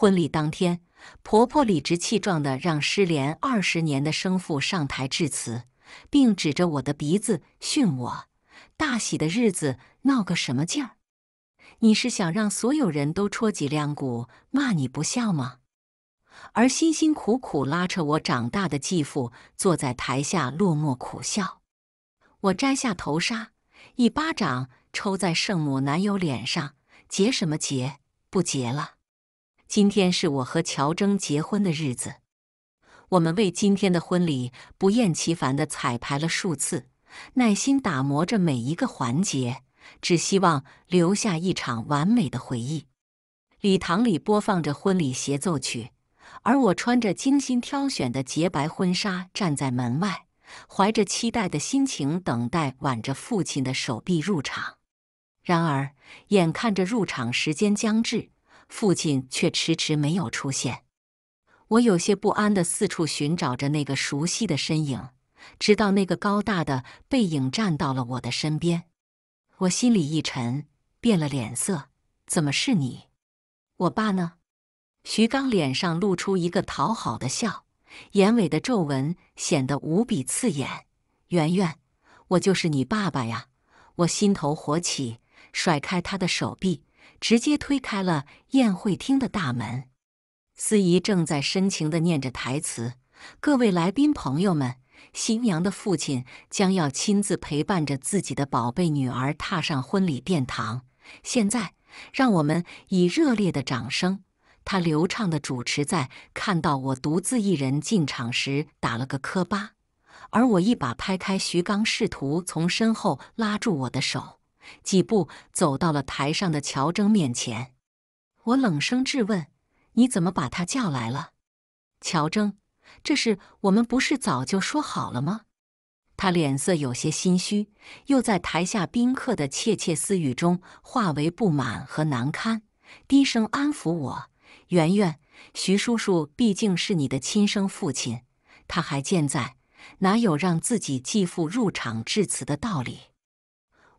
婚礼当天，婆婆理直气壮地让失联二十年的生父上台致辞，并指着我的鼻子训我：“大喜的日子闹个什么劲儿？你是想让所有人都戳脊梁骨骂你不孝吗？”而辛辛苦苦拉扯我长大的继父坐在台下落寞苦笑。我摘下头纱，一巴掌抽在圣母男友脸上：“结什么结？不结了！”今天是我和乔铮结婚的日子，我们为今天的婚礼不厌其烦地彩排了数次，耐心打磨着每一个环节，只希望留下一场完美的回忆。礼堂里播放着婚礼协奏曲，而我穿着精心挑选的洁白婚纱，站在门外，怀着期待的心情等待挽着父亲的手臂入场。然而，眼看着入场时间将至。父亲却迟迟没有出现，我有些不安的四处寻找着那个熟悉的身影，直到那个高大的背影站到了我的身边，我心里一沉，变了脸色。怎么是你？我爸呢？徐刚脸上露出一个讨好的笑，眼尾的皱纹显得无比刺眼。圆圆，我就是你爸爸呀！我心头火起，甩开他的手臂。直接推开了宴会厅的大门，司仪正在深情的念着台词：“各位来宾朋友们，新娘的父亲将要亲自陪伴着自己的宝贝女儿踏上婚礼殿堂。”现在，让我们以热烈的掌声。他流畅的主持在看到我独自一人进场时打了个磕巴，而我一把拍开徐刚，试图从身后拉住我的手。几步走到了台上的乔铮面前，我冷声质问：“你怎么把他叫来了？”乔铮，这事我们不是早就说好了吗？他脸色有些心虚，又在台下宾客的窃窃私语中化为不满和难堪，低声安抚我：“圆圆，徐叔叔毕竟是你的亲生父亲，他还健在，哪有让自己继父入场致辞的道理？”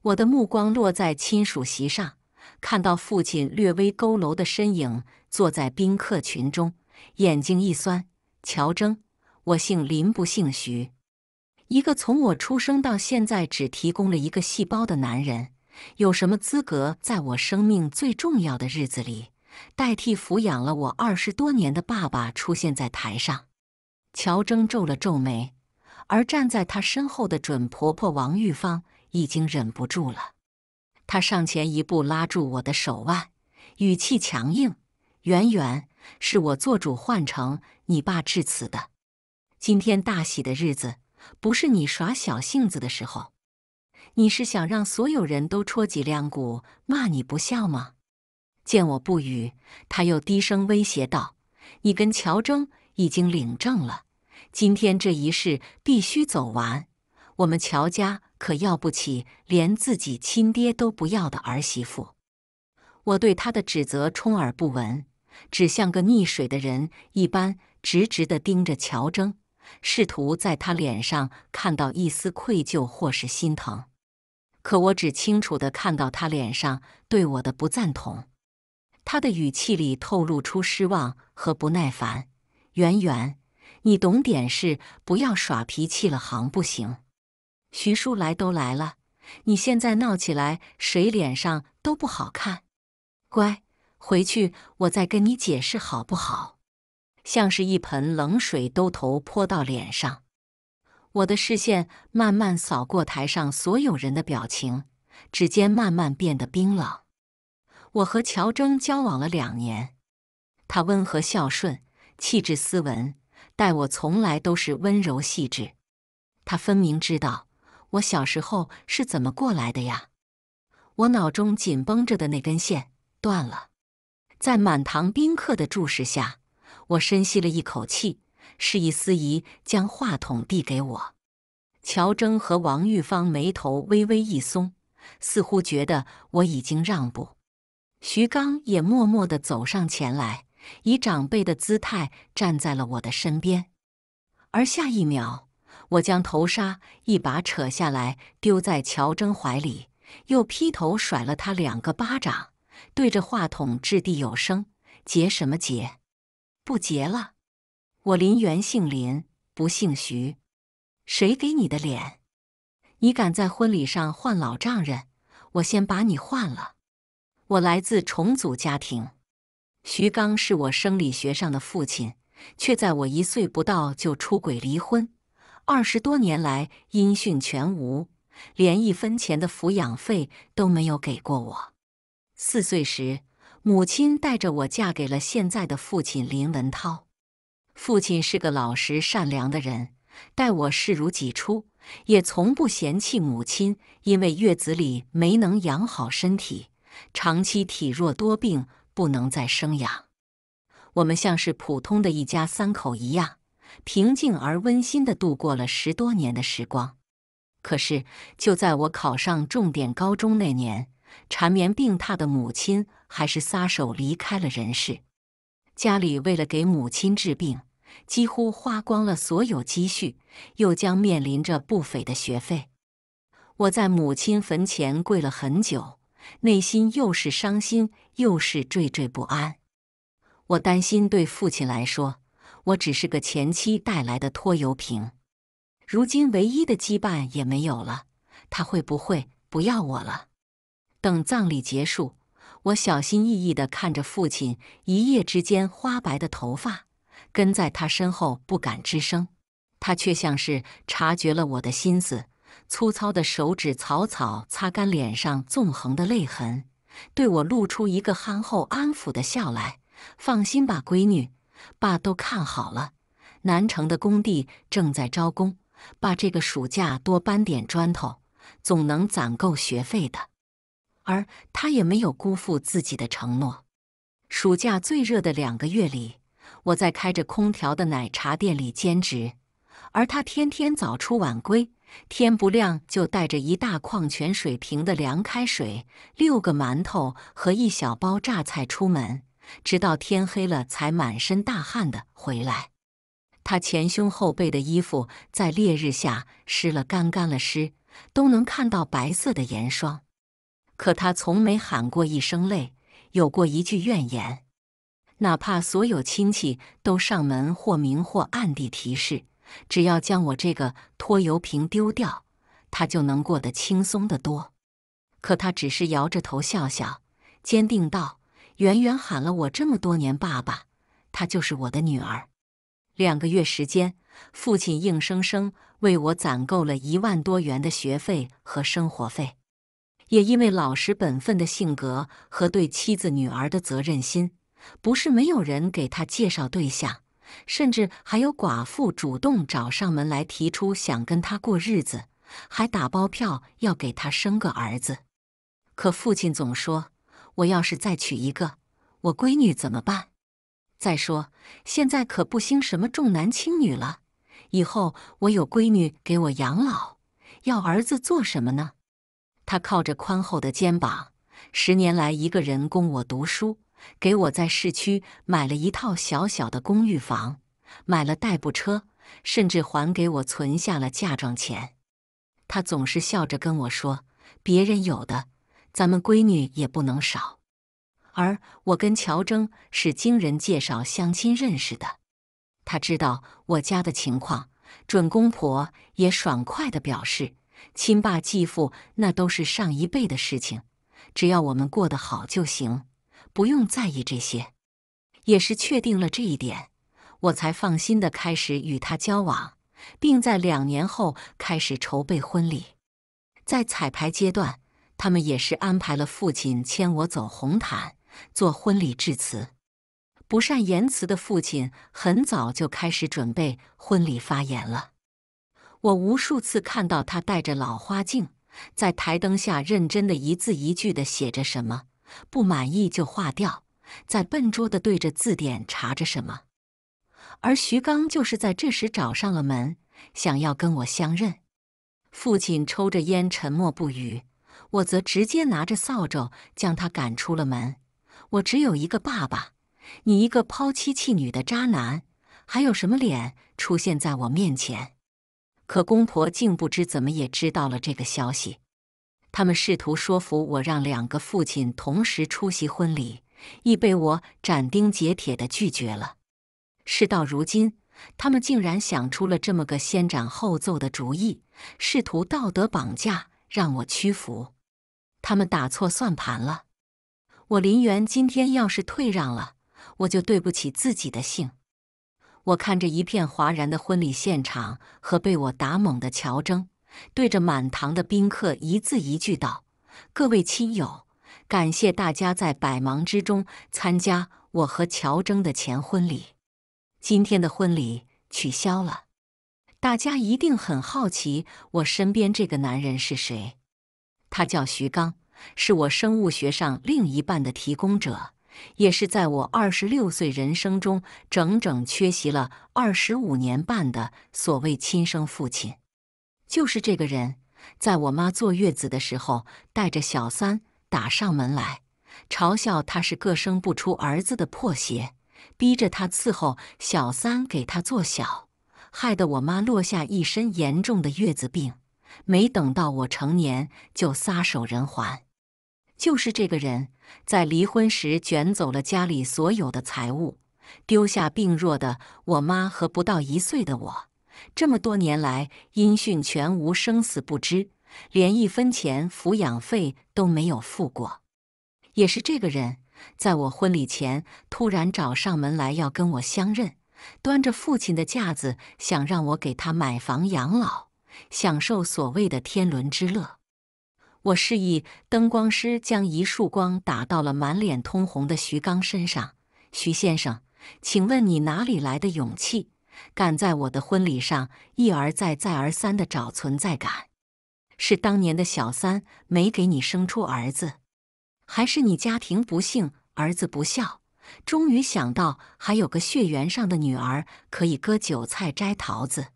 我的目光落在亲属席上，看到父亲略微佝偻的身影坐在宾客群中，眼睛一酸。乔铮，我姓林不姓徐，一个从我出生到现在只提供了一个细胞的男人，有什么资格在我生命最重要的日子里，代替抚养了我二十多年的爸爸出现在台上？乔铮皱了皱眉，而站在他身后的准婆婆王玉芳。已经忍不住了，他上前一步拉住我的手腕，语气强硬：“圆圆，是我做主换成你爸致辞的。今天大喜的日子，不是你耍小性子的时候。你是想让所有人都戳脊梁骨，骂你不孝吗？”见我不语，他又低声威胁道：“你跟乔铮已经领证了，今天这一事必须走完。”我们乔家可要不起连自己亲爹都不要的儿媳妇。我对他的指责充耳不闻，只像个溺水的人一般直直地盯着乔铮，试图在他脸上看到一丝愧疚或是心疼。可我只清楚地看到他脸上对我的不赞同。他的语气里透露出失望和不耐烦：“圆圆，你懂点事，不要耍脾气了，行不行？”徐叔来都来了，你现在闹起来，谁脸上都不好看。乖，回去我再跟你解释，好不好？像是一盆冷水兜头泼到脸上。我的视线慢慢扫过台上所有人的表情，指尖慢慢变得冰冷。我和乔铮交往了两年，他温和孝顺，气质斯文，待我从来都是温柔细致。他分明知道。我小时候是怎么过来的呀？我脑中紧绷着的那根线断了，在满堂宾客的注视下，我深吸了一口气，示意司仪将话筒递给我。乔铮和王玉芳眉头微微一松，似乎觉得我已经让步。徐刚也默默的走上前来，以长辈的姿态站在了我的身边，而下一秒。我将头纱一把扯下来，丢在乔筝怀里，又劈头甩了他两个巴掌，对着话筒掷地有声：“结什么结？不结了！我林元姓林，不姓徐。谁给你的脸？你敢在婚礼上换老丈人？我先把你换了！我来自重组家庭，徐刚是我生理学上的父亲，却在我一岁不到就出轨离婚。”二十多年来，音讯全无，连一分钱的抚养费都没有给过我。四岁时，母亲带着我嫁给了现在的父亲林文涛。父亲是个老实善良的人，待我视如己出，也从不嫌弃母亲，因为月子里没能养好身体，长期体弱多病，不能再生养。我们像是普通的一家三口一样。平静而温馨地度过了十多年的时光，可是，就在我考上重点高中那年，缠绵病榻的母亲还是撒手离开了人世。家里为了给母亲治病，几乎花光了所有积蓄，又将面临着不菲的学费。我在母亲坟前跪了很久，内心又是伤心又是惴惴不安。我担心对父亲来说。我只是个前妻带来的拖油瓶，如今唯一的羁绊也没有了，他会不会不要我了？等葬礼结束，我小心翼翼地看着父亲一夜之间花白的头发，跟在他身后不敢吱声。他却像是察觉了我的心思，粗糙的手指草草擦干脸上纵横的泪痕，对我露出一个憨厚安抚的笑来：“放心吧，闺女。”爸都看好了，南城的工地正在招工，爸这个暑假多搬点砖头，总能攒够学费的。而他也没有辜负自己的承诺。暑假最热的两个月里，我在开着空调的奶茶店里兼职，而他天天早出晚归，天不亮就带着一大矿泉水瓶的凉开水、六个馒头和一小包榨菜出门。直到天黑了，才满身大汗的回来。他前胸后背的衣服在烈日下湿了干，干了湿，都能看到白色的盐霜。可他从没喊过一声累，有过一句怨言。哪怕所有亲戚都上门或明或暗地提示，只要将我这个拖油瓶丢掉，他就能过得轻松得多。可他只是摇着头笑笑，坚定道。远远喊了我这么多年“爸爸”，她就是我的女儿。两个月时间，父亲硬生生为我攒够了一万多元的学费和生活费。也因为老实本分的性格和对妻子女儿的责任心，不是没有人给他介绍对象，甚至还有寡妇主动找上门来，提出想跟他过日子，还打包票要给他生个儿子。可父亲总说。我要是再娶一个，我闺女怎么办？再说现在可不兴什么重男轻女了，以后我有闺女给我养老，要儿子做什么呢？他靠着宽厚的肩膀，十年来一个人供我读书，给我在市区买了一套小小的公寓房，买了代步车，甚至还给我存下了嫁妆钱。他总是笑着跟我说：“别人有的。”咱们闺女也不能少，而我跟乔铮是经人介绍相亲认识的。他知道我家的情况，准公婆也爽快的表示，亲爸继父那都是上一辈的事情，只要我们过得好就行，不用在意这些。也是确定了这一点，我才放心的开始与他交往，并在两年后开始筹备婚礼。在彩排阶段。他们也是安排了父亲牵我走红毯，做婚礼致辞。不善言辞的父亲很早就开始准备婚礼发言了。我无数次看到他戴着老花镜，在台灯下认真的一字一句的写着什么，不满意就划掉，再笨拙的对着字典查着什么。而徐刚就是在这时找上了门，想要跟我相认。父亲抽着烟，沉默不语。我则直接拿着扫帚将他赶出了门。我只有一个爸爸，你一个抛妻弃女的渣男，还有什么脸出现在我面前？可公婆竟不知怎么也知道了这个消息，他们试图说服我让两个父亲同时出席婚礼，亦被我斩钉截铁的拒绝了。事到如今，他们竟然想出了这么个先斩后奏的主意，试图道德绑架让我屈服。他们打错算盘了，我林园今天要是退让了，我就对不起自己的姓。我看着一片哗然的婚礼现场和被我打懵的乔征，对着满堂的宾客一字一句道：“各位亲友，感谢大家在百忙之中参加我和乔征的前婚礼。今天的婚礼取消了，大家一定很好奇我身边这个男人是谁。”他叫徐刚，是我生物学上另一半的提供者，也是在我二十六岁人生中整整缺席了二十五年半的所谓亲生父亲。就是这个人，在我妈坐月子的时候，带着小三打上门来，嘲笑他是个生不出儿子的破鞋，逼着他伺候小三给他做小，害得我妈落下一身严重的月子病。没等到我成年就撒手人寰，就是这个人，在离婚时卷走了家里所有的财物，丢下病弱的我妈和不到一岁的我，这么多年来音讯全无，生死不知，连一分钱抚养费都没有付过。也是这个人，在我婚礼前突然找上门来要跟我相认，端着父亲的架子，想让我给他买房养老。享受所谓的天伦之乐。我示意灯光师将一束光打到了满脸通红的徐刚身上。徐先生，请问你哪里来的勇气，敢在我的婚礼上一而再、再而三地找存在感？是当年的小三没给你生出儿子，还是你家庭不幸、儿子不孝，终于想到还有个血缘上的女儿可以割韭菜、摘桃子？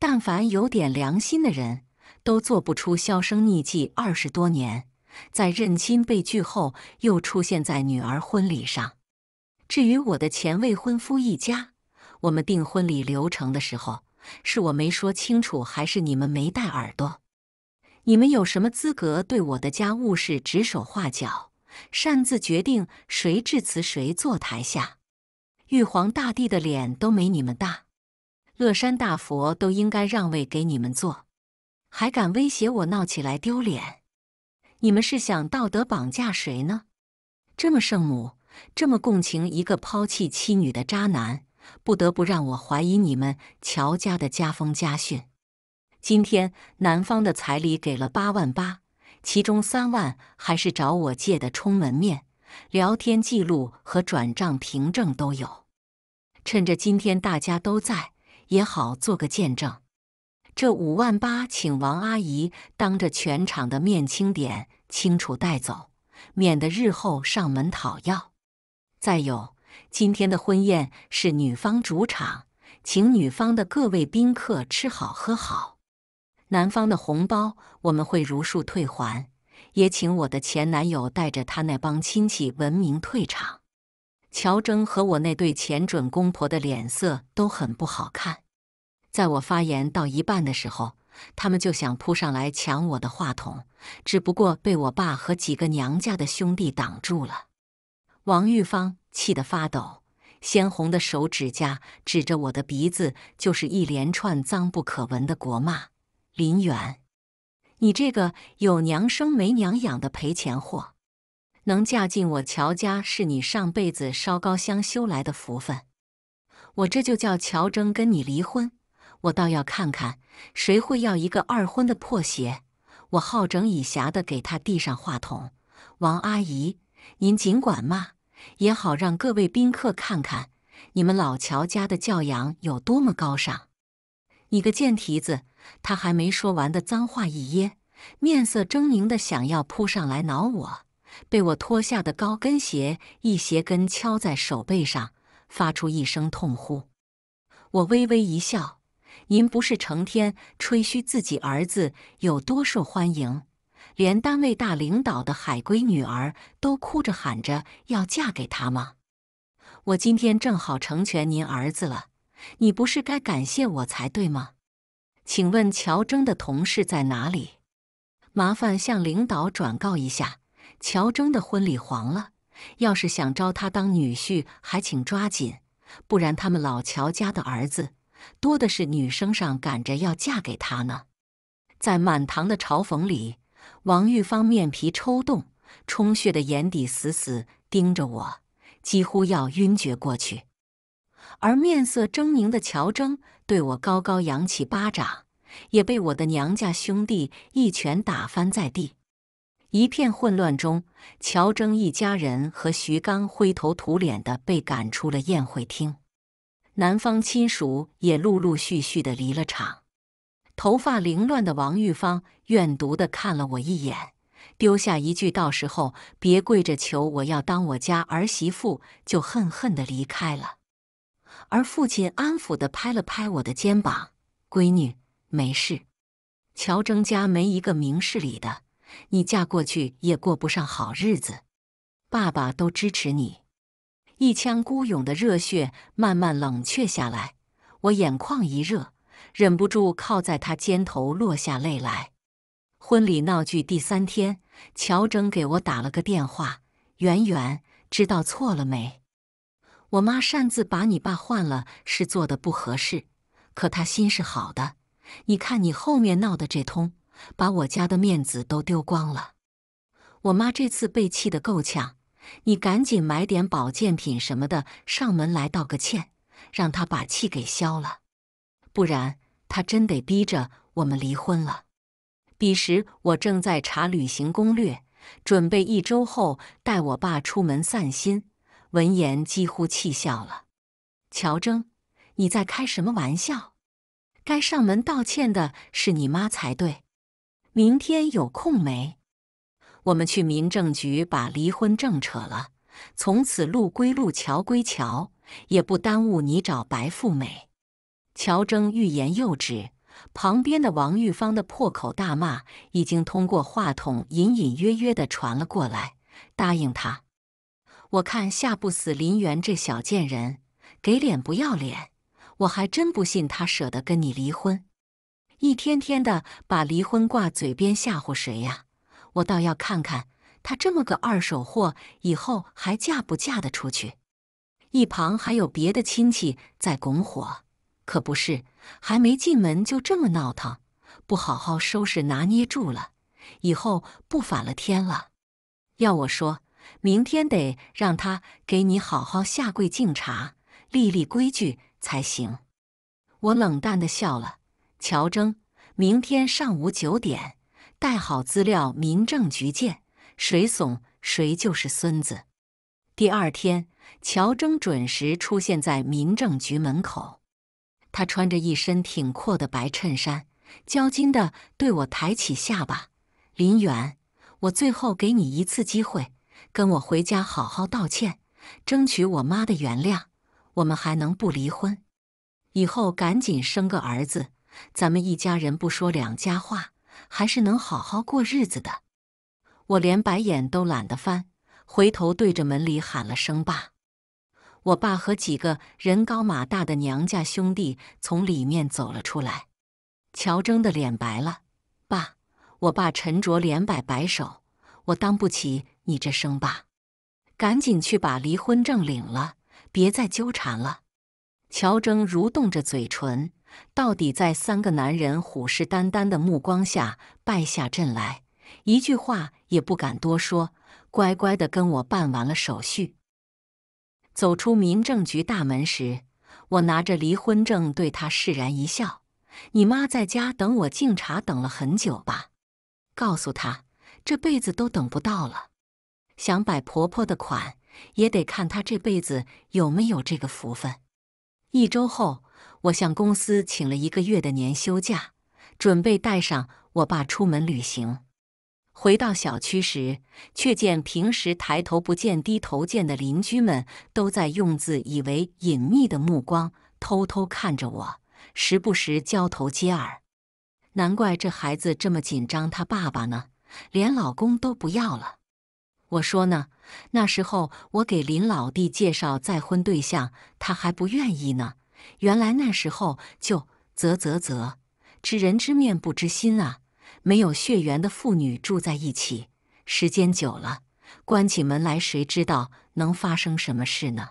但凡有点良心的人，都做不出销声匿迹二十多年，在认亲被拒后又出现在女儿婚礼上。至于我的前未婚夫一家，我们订婚礼流程的时候，是我没说清楚，还是你们没带耳朵？你们有什么资格对我的家务事指手画脚，擅自决定谁致辞谁坐台下？玉皇大帝的脸都没你们大。乐山大佛都应该让位给你们做，还敢威胁我闹起来丢脸？你们是想道德绑架谁呢？这么圣母，这么共情一个抛弃妻女的渣男，不得不让我怀疑你们乔家的家风家训。今天男方的彩礼给了八万八，其中三万还是找我借的充门面，聊天记录和转账凭证都有。趁着今天大家都在。也好做个见证，这五万八请王阿姨当着全场的面清点清楚带走，免得日后上门讨要。再有，今天的婚宴是女方主场，请女方的各位宾客吃好喝好。男方的红包我们会如数退还，也请我的前男友带着他那帮亲戚文明退场。乔铮和我那对前准公婆的脸色都很不好看，在我发言到一半的时候，他们就想扑上来抢我的话筒，只不过被我爸和几个娘家的兄弟挡住了。王玉芳气得发抖，鲜红的手指甲指着我的鼻子，就是一连串脏不可闻的国骂：“林远，你这个有娘生没娘养的赔钱货！”能嫁进我乔家是你上辈子烧高香修来的福分，我这就叫乔铮跟你离婚，我倒要看看谁会要一个二婚的破鞋。我好整以暇的给他递上话筒：“王阿姨，您尽管骂，也好让各位宾客看看你们老乔家的教养有多么高尚。”你个贱蹄子！他还没说完的脏话一噎，面色狰狞的想要扑上来挠我。被我脱下的高跟鞋一鞋跟敲在手背上，发出一声痛呼。我微微一笑：“您不是成天吹嘘自己儿子有多受欢迎，连单位大领导的海归女儿都哭着喊着要嫁给他吗？我今天正好成全您儿子了，你不是该感谢我才对吗？”请问乔征的同事在哪里？麻烦向领导转告一下。乔筝的婚礼黄了，要是想招他当女婿，还请抓紧，不然他们老乔家的儿子多的是，女生上赶着要嫁给他呢。在满堂的嘲讽里，王玉芳面皮抽动，充血的眼底死死盯着我，几乎要晕厥过去。而面色狰狞的乔筝对我高高扬起巴掌，也被我的娘家兄弟一拳打翻在地。一片混乱中，乔征一家人和徐刚灰头土脸的被赶出了宴会厅，男方亲属也陆陆续续的离了场。头发凌乱的王玉芳怨毒的看了我一眼，丢下一句“到时候别跪着求我要当我家儿媳妇”，就恨恨的离开了。而父亲安抚的拍了拍我的肩膀：“闺女，没事。乔征家没一个明事理的。”你嫁过去也过不上好日子，爸爸都支持你。一腔孤勇的热血慢慢冷却下来，我眼眶一热，忍不住靠在他肩头落下泪来。婚礼闹剧第三天，乔铮给我打了个电话：“圆圆，知道错了没？我妈擅自把你爸换了，是做的不合适，可她心是好的。你看你后面闹的这通。”把我家的面子都丢光了，我妈这次被气得够呛。你赶紧买点保健品什么的上门来道个歉，让她把气给消了，不然她真得逼着我们离婚了。彼时我正在查旅行攻略，准备一周后带我爸出门散心。闻言几乎气笑了：“乔铮，你在开什么玩笑？该上门道歉的是你妈才对。”明天有空没？我们去民政局把离婚证扯了，从此路归路，桥归桥，也不耽误你找白富美。乔铮欲言又止，旁边的王玉芳的破口大骂已经通过话筒隐隐约约地传了过来。答应他，我看吓不死林园这小贱人，给脸不要脸，我还真不信她舍得跟你离婚。一天天的把离婚挂嘴边吓唬谁呀？我倒要看看他这么个二手货以后还嫁不嫁得出去。一旁还有别的亲戚在拱火，可不是还没进门就这么闹腾，不好好收拾拿捏住了，以后不反了天了。要我说，明天得让他给你好好下跪敬茶，立立规矩才行。我冷淡的笑了。乔铮，明天上午九点带好资料，民政局见。谁怂谁就是孙子。第二天，乔铮准时出现在民政局门口。他穿着一身挺阔的白衬衫，焦金的对我抬起下巴：“林远，我最后给你一次机会，跟我回家好好道歉，争取我妈的原谅。我们还能不离婚？以后赶紧生个儿子。”咱们一家人不说两家话，还是能好好过日子的。我连白眼都懒得翻，回头对着门里喊了声“爸”。我爸和几个人高马大的娘家兄弟从里面走了出来。乔铮的脸白了，“爸！”我爸沉着脸摆摆手：“我当不起你这声爸，赶紧去把离婚证领了，别再纠缠了。”乔铮蠕动着嘴唇。到底在三个男人虎视眈眈的目光下败下阵来，一句话也不敢多说，乖乖的跟我办完了手续。走出民政局大门时，我拿着离婚证，对他释然一笑：“你妈在家等我敬茶，等了很久吧？告诉她，这辈子都等不到了。想摆婆婆的款，也得看她这辈子有没有这个福分。”一周后。我向公司请了一个月的年休假，准备带上我爸出门旅行。回到小区时，却见平时抬头不见低头见的邻居们，都在用自以为隐秘的目光偷偷看着我，时不时交头接耳。难怪这孩子这么紧张，他爸爸呢，连老公都不要了。我说呢，那时候我给林老弟介绍再婚对象，他还不愿意呢。原来那时候就啧啧啧，知人知面不知心啊！没有血缘的父女住在一起，时间久了，关起门来，谁知道能发生什么事呢？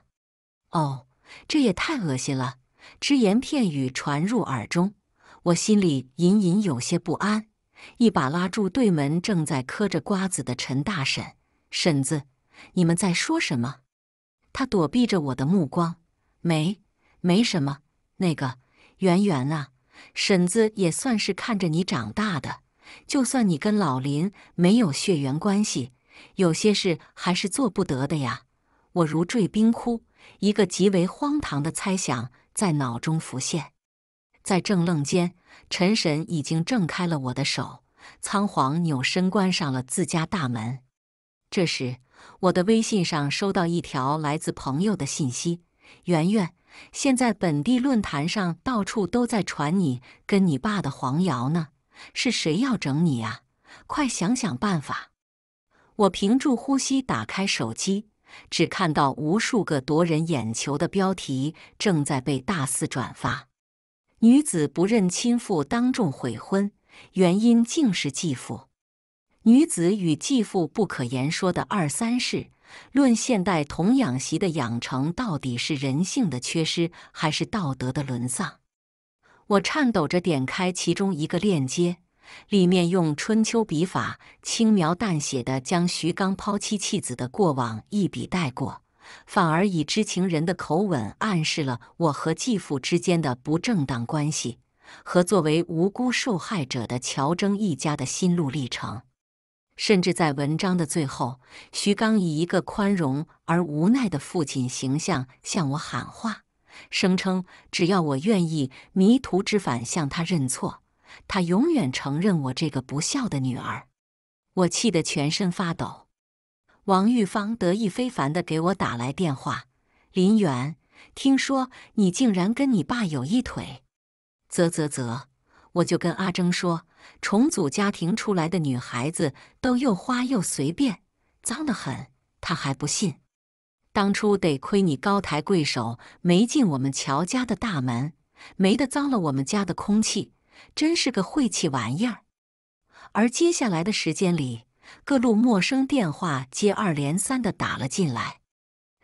哦，这也太恶心了！只言片语传入耳中，我心里隐隐有些不安，一把拉住对门正在嗑着瓜子的陈大婶婶子：“你们在说什么？”她躲避着我的目光，没。没什么，那个圆圆啊，婶子也算是看着你长大的。就算你跟老林没有血缘关系，有些事还是做不得的呀。我如坠冰窟，一个极为荒唐的猜想在脑中浮现。在正愣间，陈婶已经挣开了我的手，仓皇扭身关上了自家大门。这时，我的微信上收到一条来自朋友的信息：圆圆。现在本地论坛上到处都在传你跟你爸的黄谣呢，是谁要整你啊？快想想办法！我屏住呼吸，打开手机，只看到无数个夺人眼球的标题正在被大肆转发：女子不认亲父，当众悔婚，原因竟是继父；女子与继父不可言说的二三事。论现代童养媳的养成，到底是人性的缺失还是道德的沦丧？我颤抖着点开其中一个链接，里面用春秋笔法轻描淡写地将徐刚抛妻弃子的过往一笔带过，反而以知情人的口吻暗示了我和继父之间的不正当关系，和作为无辜受害者的乔铮一家的心路历程。甚至在文章的最后，徐刚以一个宽容而无奈的父亲形象向我喊话，声称只要我愿意迷途知返，向他认错，他永远承认我这个不孝的女儿。我气得全身发抖。王玉芳得意非凡的给我打来电话：“林远，听说你竟然跟你爸有一腿？”啧啧啧，我就跟阿征说。重组家庭出来的女孩子都又花又随便，脏得很。他还不信。当初得亏你高抬贵手，没进我们乔家的大门，没得脏了我们家的空气，真是个晦气玩意儿。而接下来的时间里，各路陌生电话接二连三地打了进来，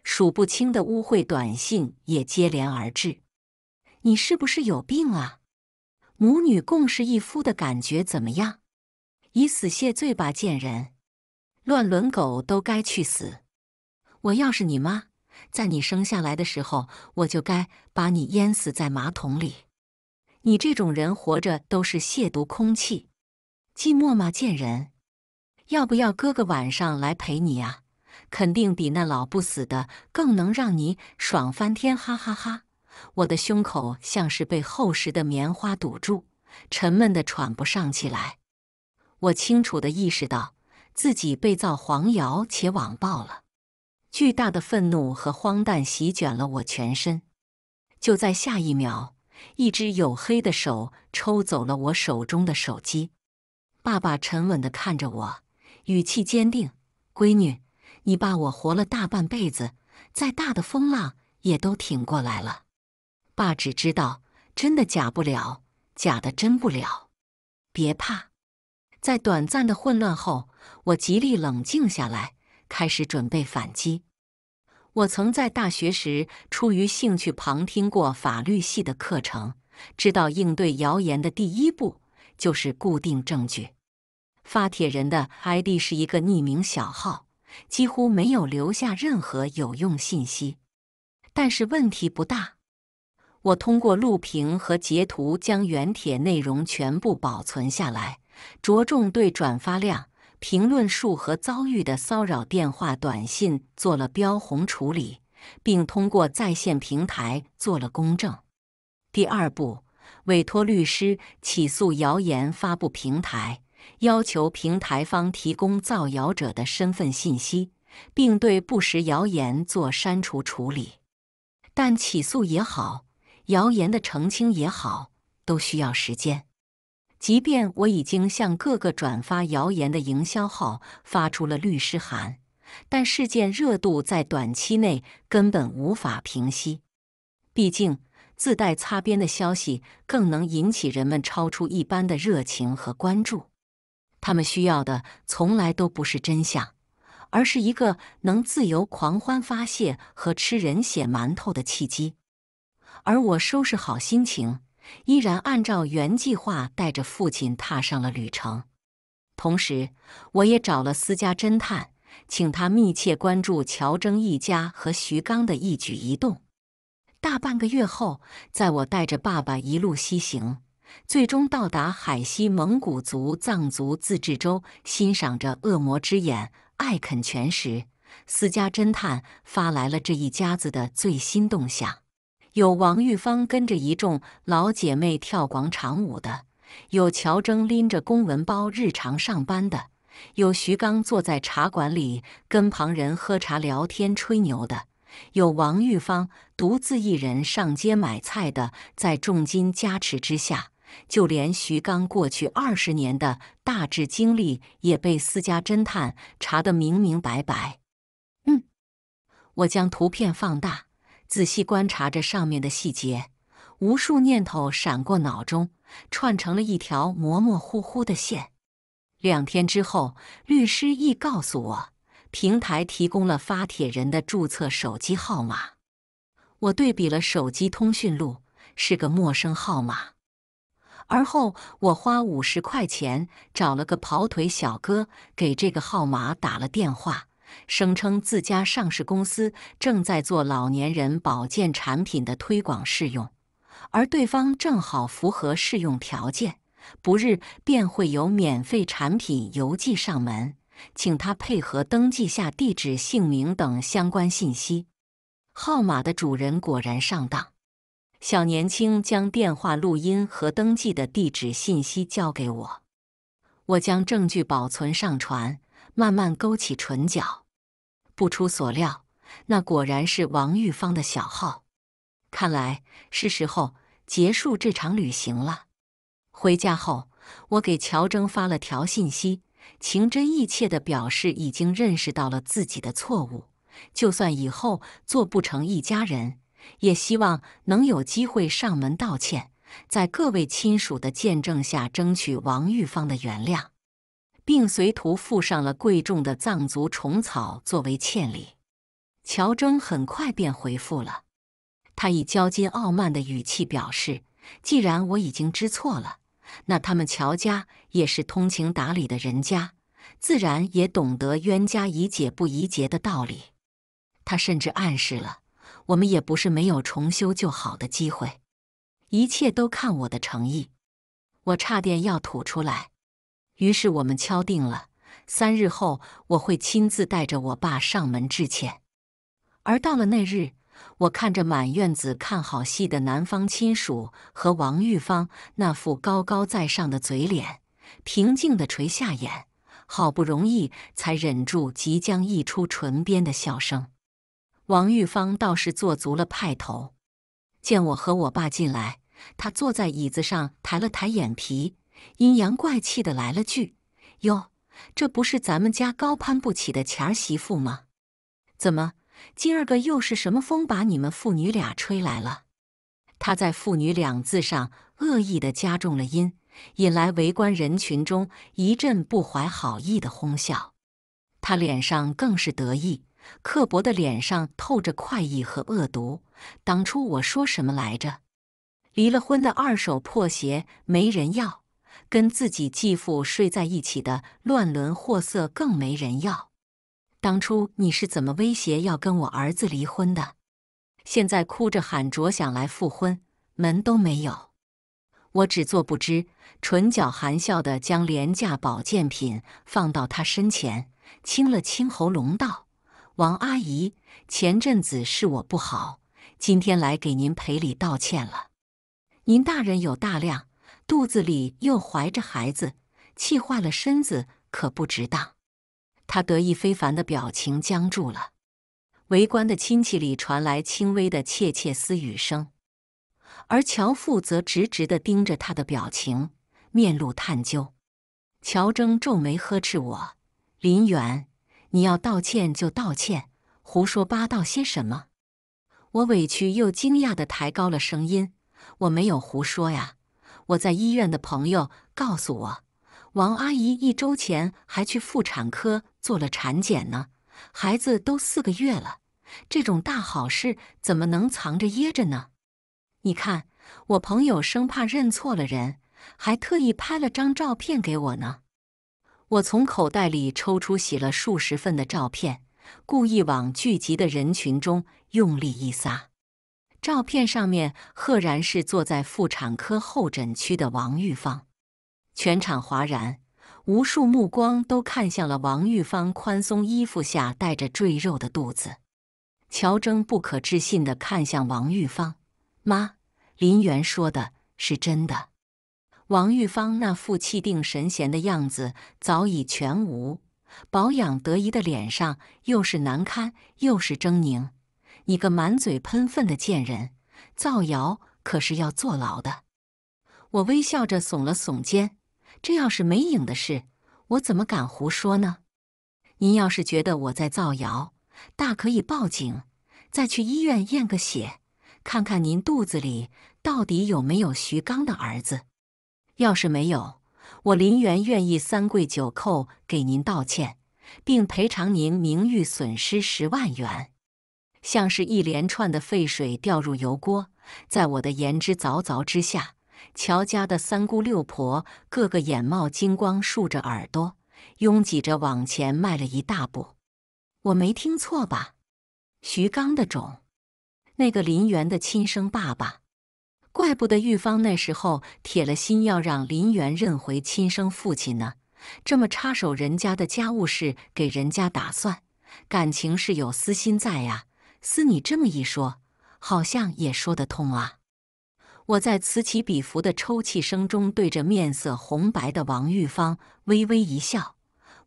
数不清的污秽短信也接连而至。你是不是有病啊？母女共侍一夫的感觉怎么样？以死谢罪吧，贱人！乱伦狗都该去死！我要是你妈，在你生下来的时候，我就该把你淹死在马桶里。你这种人活着都是亵渎空气。寂寞吗，贱人？要不要哥哥晚上来陪你啊？肯定比那老不死的更能让你爽翻天！哈哈哈。我的胸口像是被厚实的棉花堵住，沉闷的喘不上气来。我清楚的意识到自己被造黄谣且网暴了，巨大的愤怒和荒诞席卷了我全身。就在下一秒，一只黝黑的手抽走了我手中的手机。爸爸沉稳的看着我，语气坚定：“闺女，你爸我活了大半辈子，再大的风浪也都挺过来了。”爸只知道，真的假不了，假的真不了。别怕，在短暂的混乱后，我极力冷静下来，开始准备反击。我曾在大学时出于兴趣旁听过法律系的课程，知道应对谣言的第一步就是固定证据。发帖人的 ID 是一个匿名小号，几乎没有留下任何有用信息，但是问题不大。我通过录屏和截图将原帖内容全部保存下来，着重对转发量、评论数和遭遇的骚扰电话、短信做了标红处理，并通过在线平台做了公证。第二步，委托律师起诉谣言发布平台，要求平台方提供造谣者的身份信息，并对不实谣言做删除处理。但起诉也好。谣言的澄清也好，都需要时间。即便我已经向各个转发谣言的营销号发出了律师函，但事件热度在短期内根本无法平息。毕竟，自带擦边的消息更能引起人们超出一般的热情和关注。他们需要的从来都不是真相，而是一个能自由狂欢、发泄和吃人血馒头的契机。而我收拾好心情，依然按照原计划带着父亲踏上了旅程。同时，我也找了私家侦探，请他密切关注乔征一家和徐刚的一举一动。大半个月后，在我带着爸爸一路西行，最终到达海西蒙古族藏族自治州，欣赏着“恶魔之眼”艾肯泉时，私家侦探发来了这一家子的最新动向。有王玉芳跟着一众老姐妹跳广场舞的，有乔峥拎着公文包日常上班的，有徐刚坐在茶馆里跟旁人喝茶聊天吹牛的，有王玉芳独自一人上街买菜的。在重金加持之下，就连徐刚过去二十年的大致经历也被私家侦探查得明明白白。嗯，我将图片放大。仔细观察着上面的细节，无数念头闪过脑中，串成了一条模模糊糊的线。两天之后，律师亦告诉我，平台提供了发帖人的注册手机号码。我对比了手机通讯录，是个陌生号码。而后，我花五十块钱找了个跑腿小哥，给这个号码打了电话。声称自家上市公司正在做老年人保健产品的推广试用，而对方正好符合试用条件，不日便会有免费产品邮寄上门，请他配合登记下地址、姓名等相关信息。号码的主人果然上当，小年轻将电话录音和登记的地址信息交给我，我将证据保存上传，慢慢勾起唇角。不出所料，那果然是王玉芳的小号。看来是时候结束这场旅行了。回家后，我给乔征发了条信息，情真意切的表示已经认识到了自己的错误，就算以后做不成一家人，也希望能有机会上门道歉，在各位亲属的见证下争取王玉芳的原谅。并随图附上了贵重的藏族虫草作为欠礼。乔征很快便回复了，他以骄矜傲慢的语气表示：“既然我已经知错了，那他们乔家也是通情达理的人家，自然也懂得冤家宜解不宜结的道理。”他甚至暗示了：“我们也不是没有重修旧好的机会，一切都看我的诚意。”我差点要吐出来。于是我们敲定了，三日后我会亲自带着我爸上门致歉。而到了那日，我看着满院子看好戏的男方亲属和王玉芳那副高高在上的嘴脸，平静的垂下眼，好不容易才忍住即将溢出唇边的笑声。王玉芳倒是做足了派头，见我和我爸进来，她坐在椅子上抬了抬眼皮。阴阳怪气的来了句：“哟，这不是咱们家高攀不起的钱儿媳妇吗？怎么今儿个又是什么风把你们父女俩吹来了？”他在“父女”两字上恶意的加重了音，引来围观人群中一阵不怀好意的哄笑。他脸上更是得意，刻薄的脸上透着快意和恶毒。当初我说什么来着？离了婚的二手破鞋没人要。跟自己继父睡在一起的乱伦货色更没人要。当初你是怎么威胁要跟我儿子离婚的？现在哭着喊着想来复婚，门都没有。我只做不知，唇角含笑的将廉价保健品放到他身前，清了清喉咙道：“王阿姨，前阵子是我不好，今天来给您赔礼道歉了。您大人有大量。”肚子里又怀着孩子，气坏了身子可不值当。他得意非凡的表情僵住了，围观的亲戚里传来轻微的窃窃私语声，而乔父则直直的盯着他的表情，面露探究。乔铮皱眉呵斥我：“林远，你要道歉就道歉，胡说八道些什么？”我委屈又惊讶的抬高了声音：“我没有胡说呀。”我在医院的朋友告诉我，王阿姨一周前还去妇产科做了产检呢，孩子都四个月了，这种大好事怎么能藏着掖着呢？你看，我朋友生怕认错了人，还特意拍了张照片给我呢。我从口袋里抽出洗了数十份的照片，故意往聚集的人群中用力一撒。照片上面赫然是坐在妇产科候诊区的王玉芳，全场哗然，无数目光都看向了王玉芳宽松衣服下带着赘肉的肚子。乔峥不可置信地看向王玉芳：“妈，林媛说的是真的？”王玉芳那副气定神闲的样子早已全无，保养得宜的脸上又是难堪又是狰狞。你个满嘴喷粪的贱人！造谣可是要坐牢的。我微笑着耸了耸肩，这要是没影的事，我怎么敢胡说呢？您要是觉得我在造谣，大可以报警，再去医院验个血，看看您肚子里到底有没有徐刚的儿子。要是没有，我林园愿意三跪九叩给您道歉，并赔偿您名誉损失十万元。像是一连串的废水掉入油锅，在我的言之凿凿之下，乔家的三姑六婆个个眼冒金光，竖着耳朵，拥挤着往前迈了一大步。我没听错吧？徐刚的种，那个林园的亲生爸爸，怪不得玉芳那时候铁了心要让林园认回亲生父亲呢。这么插手人家的家务事，给人家打算，感情是有私心在呀。思你这么一说，好像也说得通啊！我在此起彼伏的抽泣声中，对着面色红白的王玉芳微微一笑：“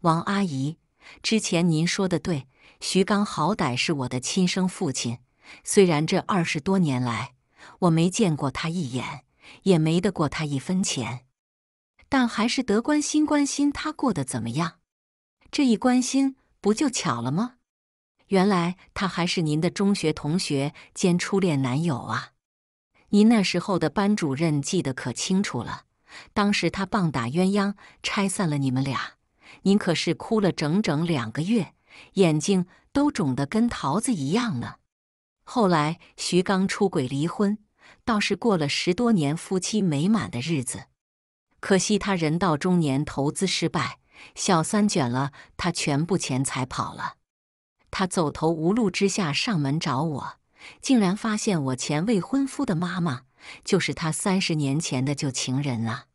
王阿姨，之前您说的对，徐刚好歹是我的亲生父亲，虽然这二十多年来我没见过他一眼，也没得过他一分钱，但还是得关心关心他过得怎么样。这一关心，不就巧了吗？”原来他还是您的中学同学兼初恋男友啊！您那时候的班主任记得可清楚了，当时他棒打鸳鸯，拆散了你们俩。您可是哭了整整两个月，眼睛都肿得跟桃子一样呢。后来徐刚出轨离婚，倒是过了十多年夫妻美满的日子。可惜他人到中年投资失败，小三卷了他全部钱财跑了。他走投无路之下上门找我，竟然发现我前未婚夫的妈妈就是他三十年前的旧情人啊！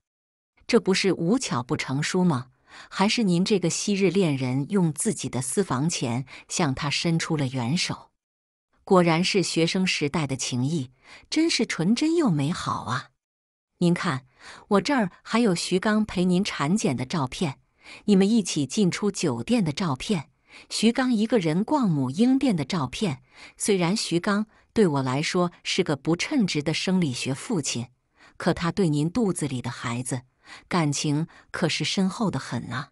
这不是无巧不成书吗？还是您这个昔日恋人用自己的私房钱向他伸出了援手？果然是学生时代的情谊，真是纯真又美好啊！您看，我这儿还有徐刚陪您产检的照片，你们一起进出酒店的照片。徐刚一个人逛母婴店的照片。虽然徐刚对我来说是个不称职的生理学父亲，可他对您肚子里的孩子感情可是深厚的很啊。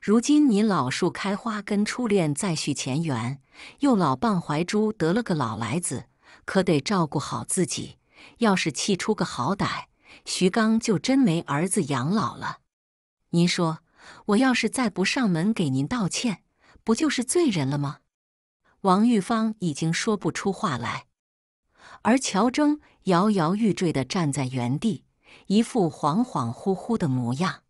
如今您老树开花，跟初恋再续前缘，又老伴怀珠得了个老来子，可得照顾好自己。要是气出个好歹，徐刚就真没儿子养老了。您说，我要是再不上门给您道歉？不就是罪人了吗？王玉芳已经说不出话来，而乔铮摇摇欲坠的站在原地，一副恍恍惚惚的模样。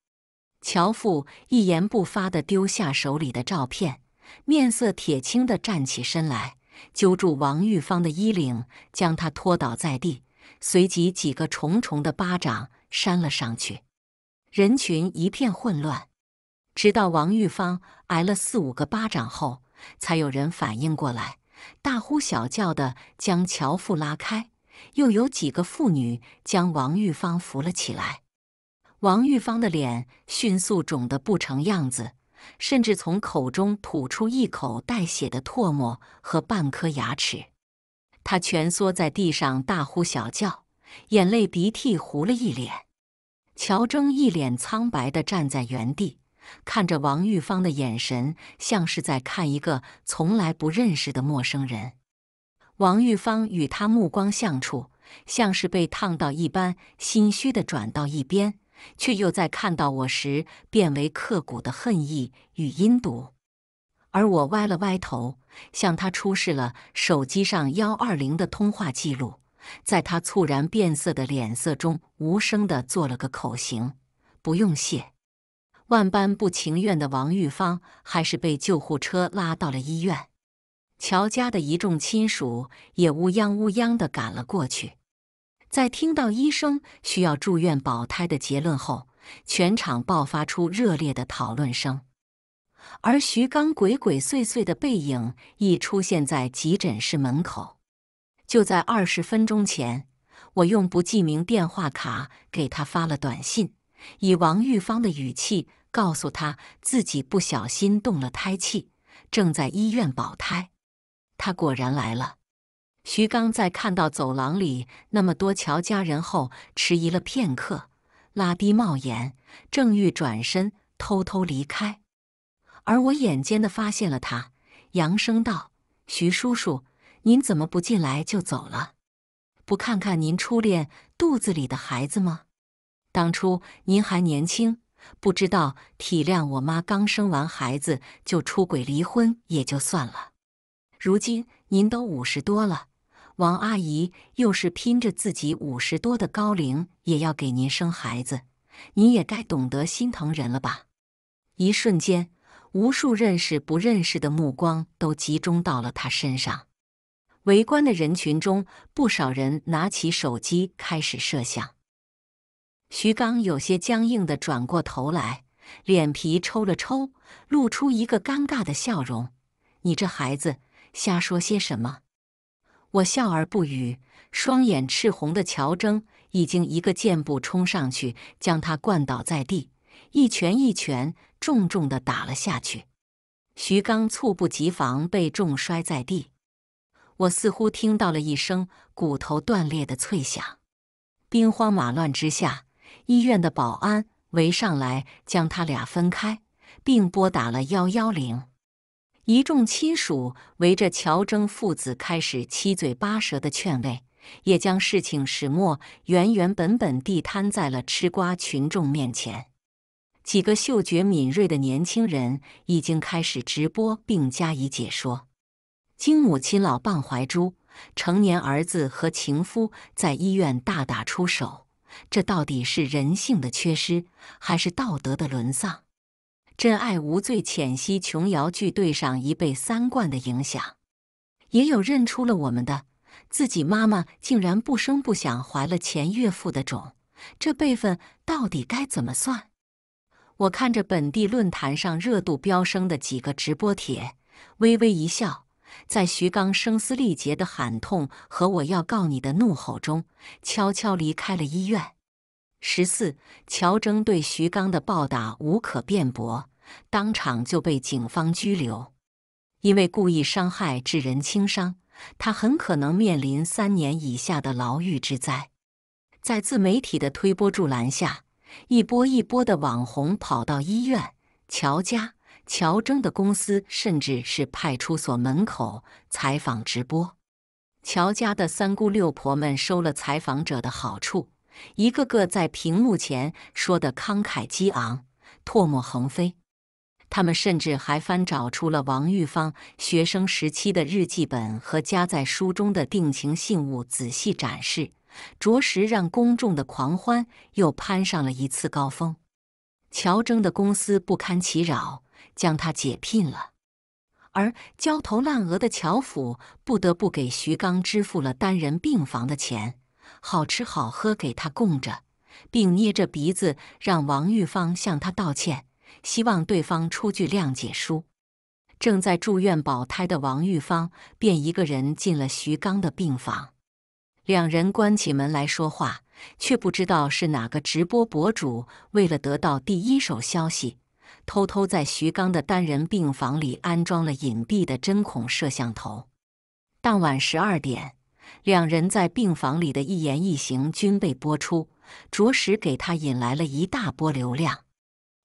乔父一言不发的丢下手里的照片，面色铁青的站起身来，揪住王玉芳的衣领，将她拖倒在地，随即几个重重的巴掌扇了上去，人群一片混乱。直到王玉芳挨了四五个巴掌后，才有人反应过来，大呼小叫的将乔父拉开，又有几个妇女将王玉芳扶了起来。王玉芳的脸迅速肿得不成样子，甚至从口中吐出一口带血的唾沫和半颗牙齿。她蜷缩在地上，大呼小叫，眼泪鼻涕糊了一脸。乔铮一脸苍白的站在原地。看着王玉芳的眼神，像是在看一个从来不认识的陌生人。王玉芳与他目光相处，像是被烫到一般，心虚的转到一边，却又在看到我时，变为刻骨的恨意与阴毒。而我歪了歪头，向他出示了手机上幺二零的通话记录，在他猝然变色的脸色中，无声的做了个口型：“不用谢。”万般不情愿的王玉芳还是被救护车拉到了医院，乔家的一众亲属也乌泱乌泱的赶了过去。在听到医生需要住院保胎的结论后，全场爆发出热烈的讨论声。而徐刚鬼鬼祟祟的背影亦出现在急诊室门口，就在二十分钟前，我用不记名电话卡给他发了短信。以王玉芳的语气告诉他自己不小心动了胎气，正在医院保胎。他果然来了。徐刚在看到走廊里那么多乔家人后，迟疑了片刻，拉低帽檐，正欲转身偷偷离开，而我眼尖的发现了他，扬声道：“徐叔叔，您怎么不进来就走了？不看看您初恋肚子里的孩子吗？”当初您还年轻，不知道体谅我妈刚生完孩子就出轨离婚也就算了，如今您都五十多了，王阿姨又是拼着自己五十多的高龄也要给您生孩子，您也该懂得心疼人了吧？一瞬间，无数认识不认识的目光都集中到了他身上，围观的人群中，不少人拿起手机开始摄像。徐刚有些僵硬的转过头来，脸皮抽了抽，露出一个尴尬的笑容。你这孩子，瞎说些什么？我笑而不语。双眼赤红的乔铮已经一个箭步冲上去，将他灌倒在地，一拳一拳重重的打了下去。徐刚猝不及防被重摔在地，我似乎听到了一声骨头断裂的脆响。兵荒马乱之下。医院的保安围上来，将他俩分开，并拨打了幺幺零。一众亲属围着乔征父子，开始七嘴八舌的劝慰，也将事情始末原原本本地摊在了吃瓜群众面前。几个嗅觉敏锐的年轻人已经开始直播并加以解说：，经母亲老伴怀珠，成年儿子和情夫在医院大打出手。这到底是人性的缺失，还是道德的沦丧？真爱无罪，浅析琼瑶剧对上一辈三观的影响。也有认出了我们的，自己妈妈竟然不声不响怀了前岳父的种，这辈分到底该怎么算？我看着本地论坛上热度飙升的几个直播帖，微微一笑。在徐刚声嘶力竭的喊痛和我要告你的怒吼中，悄悄离开了医院。十四，乔征对徐刚的暴打无可辩驳，当场就被警方拘留，因为故意伤害致人轻伤，他很可能面临三年以下的牢狱之灾。在自媒体的推波助澜下，一波一波的网红跑到医院乔家。乔征的公司，甚至是派出所门口采访直播，乔家的三姑六婆们收了采访者的好处，一个个在屏幕前说的慷慨激昂，唾沫横飞。他们甚至还翻找出了王玉芳学生时期的日记本和夹在书中的定情信物，仔细展示，着实让公众的狂欢又攀上了一次高峰。乔征的公司不堪其扰。将他解聘了，而焦头烂额的乔府不得不给徐刚支付了单人病房的钱，好吃好喝给他供着，并捏着鼻子让王玉芳向他道歉，希望对方出具谅解书。正在住院保胎的王玉芳便一个人进了徐刚的病房，两人关起门来说话，却不知道是哪个直播博主为了得到第一手消息。偷偷在徐刚的单人病房里安装了隐蔽的针孔摄像头。当晚十二点，两人在病房里的一言一行均被播出，着实给他引来了一大波流量。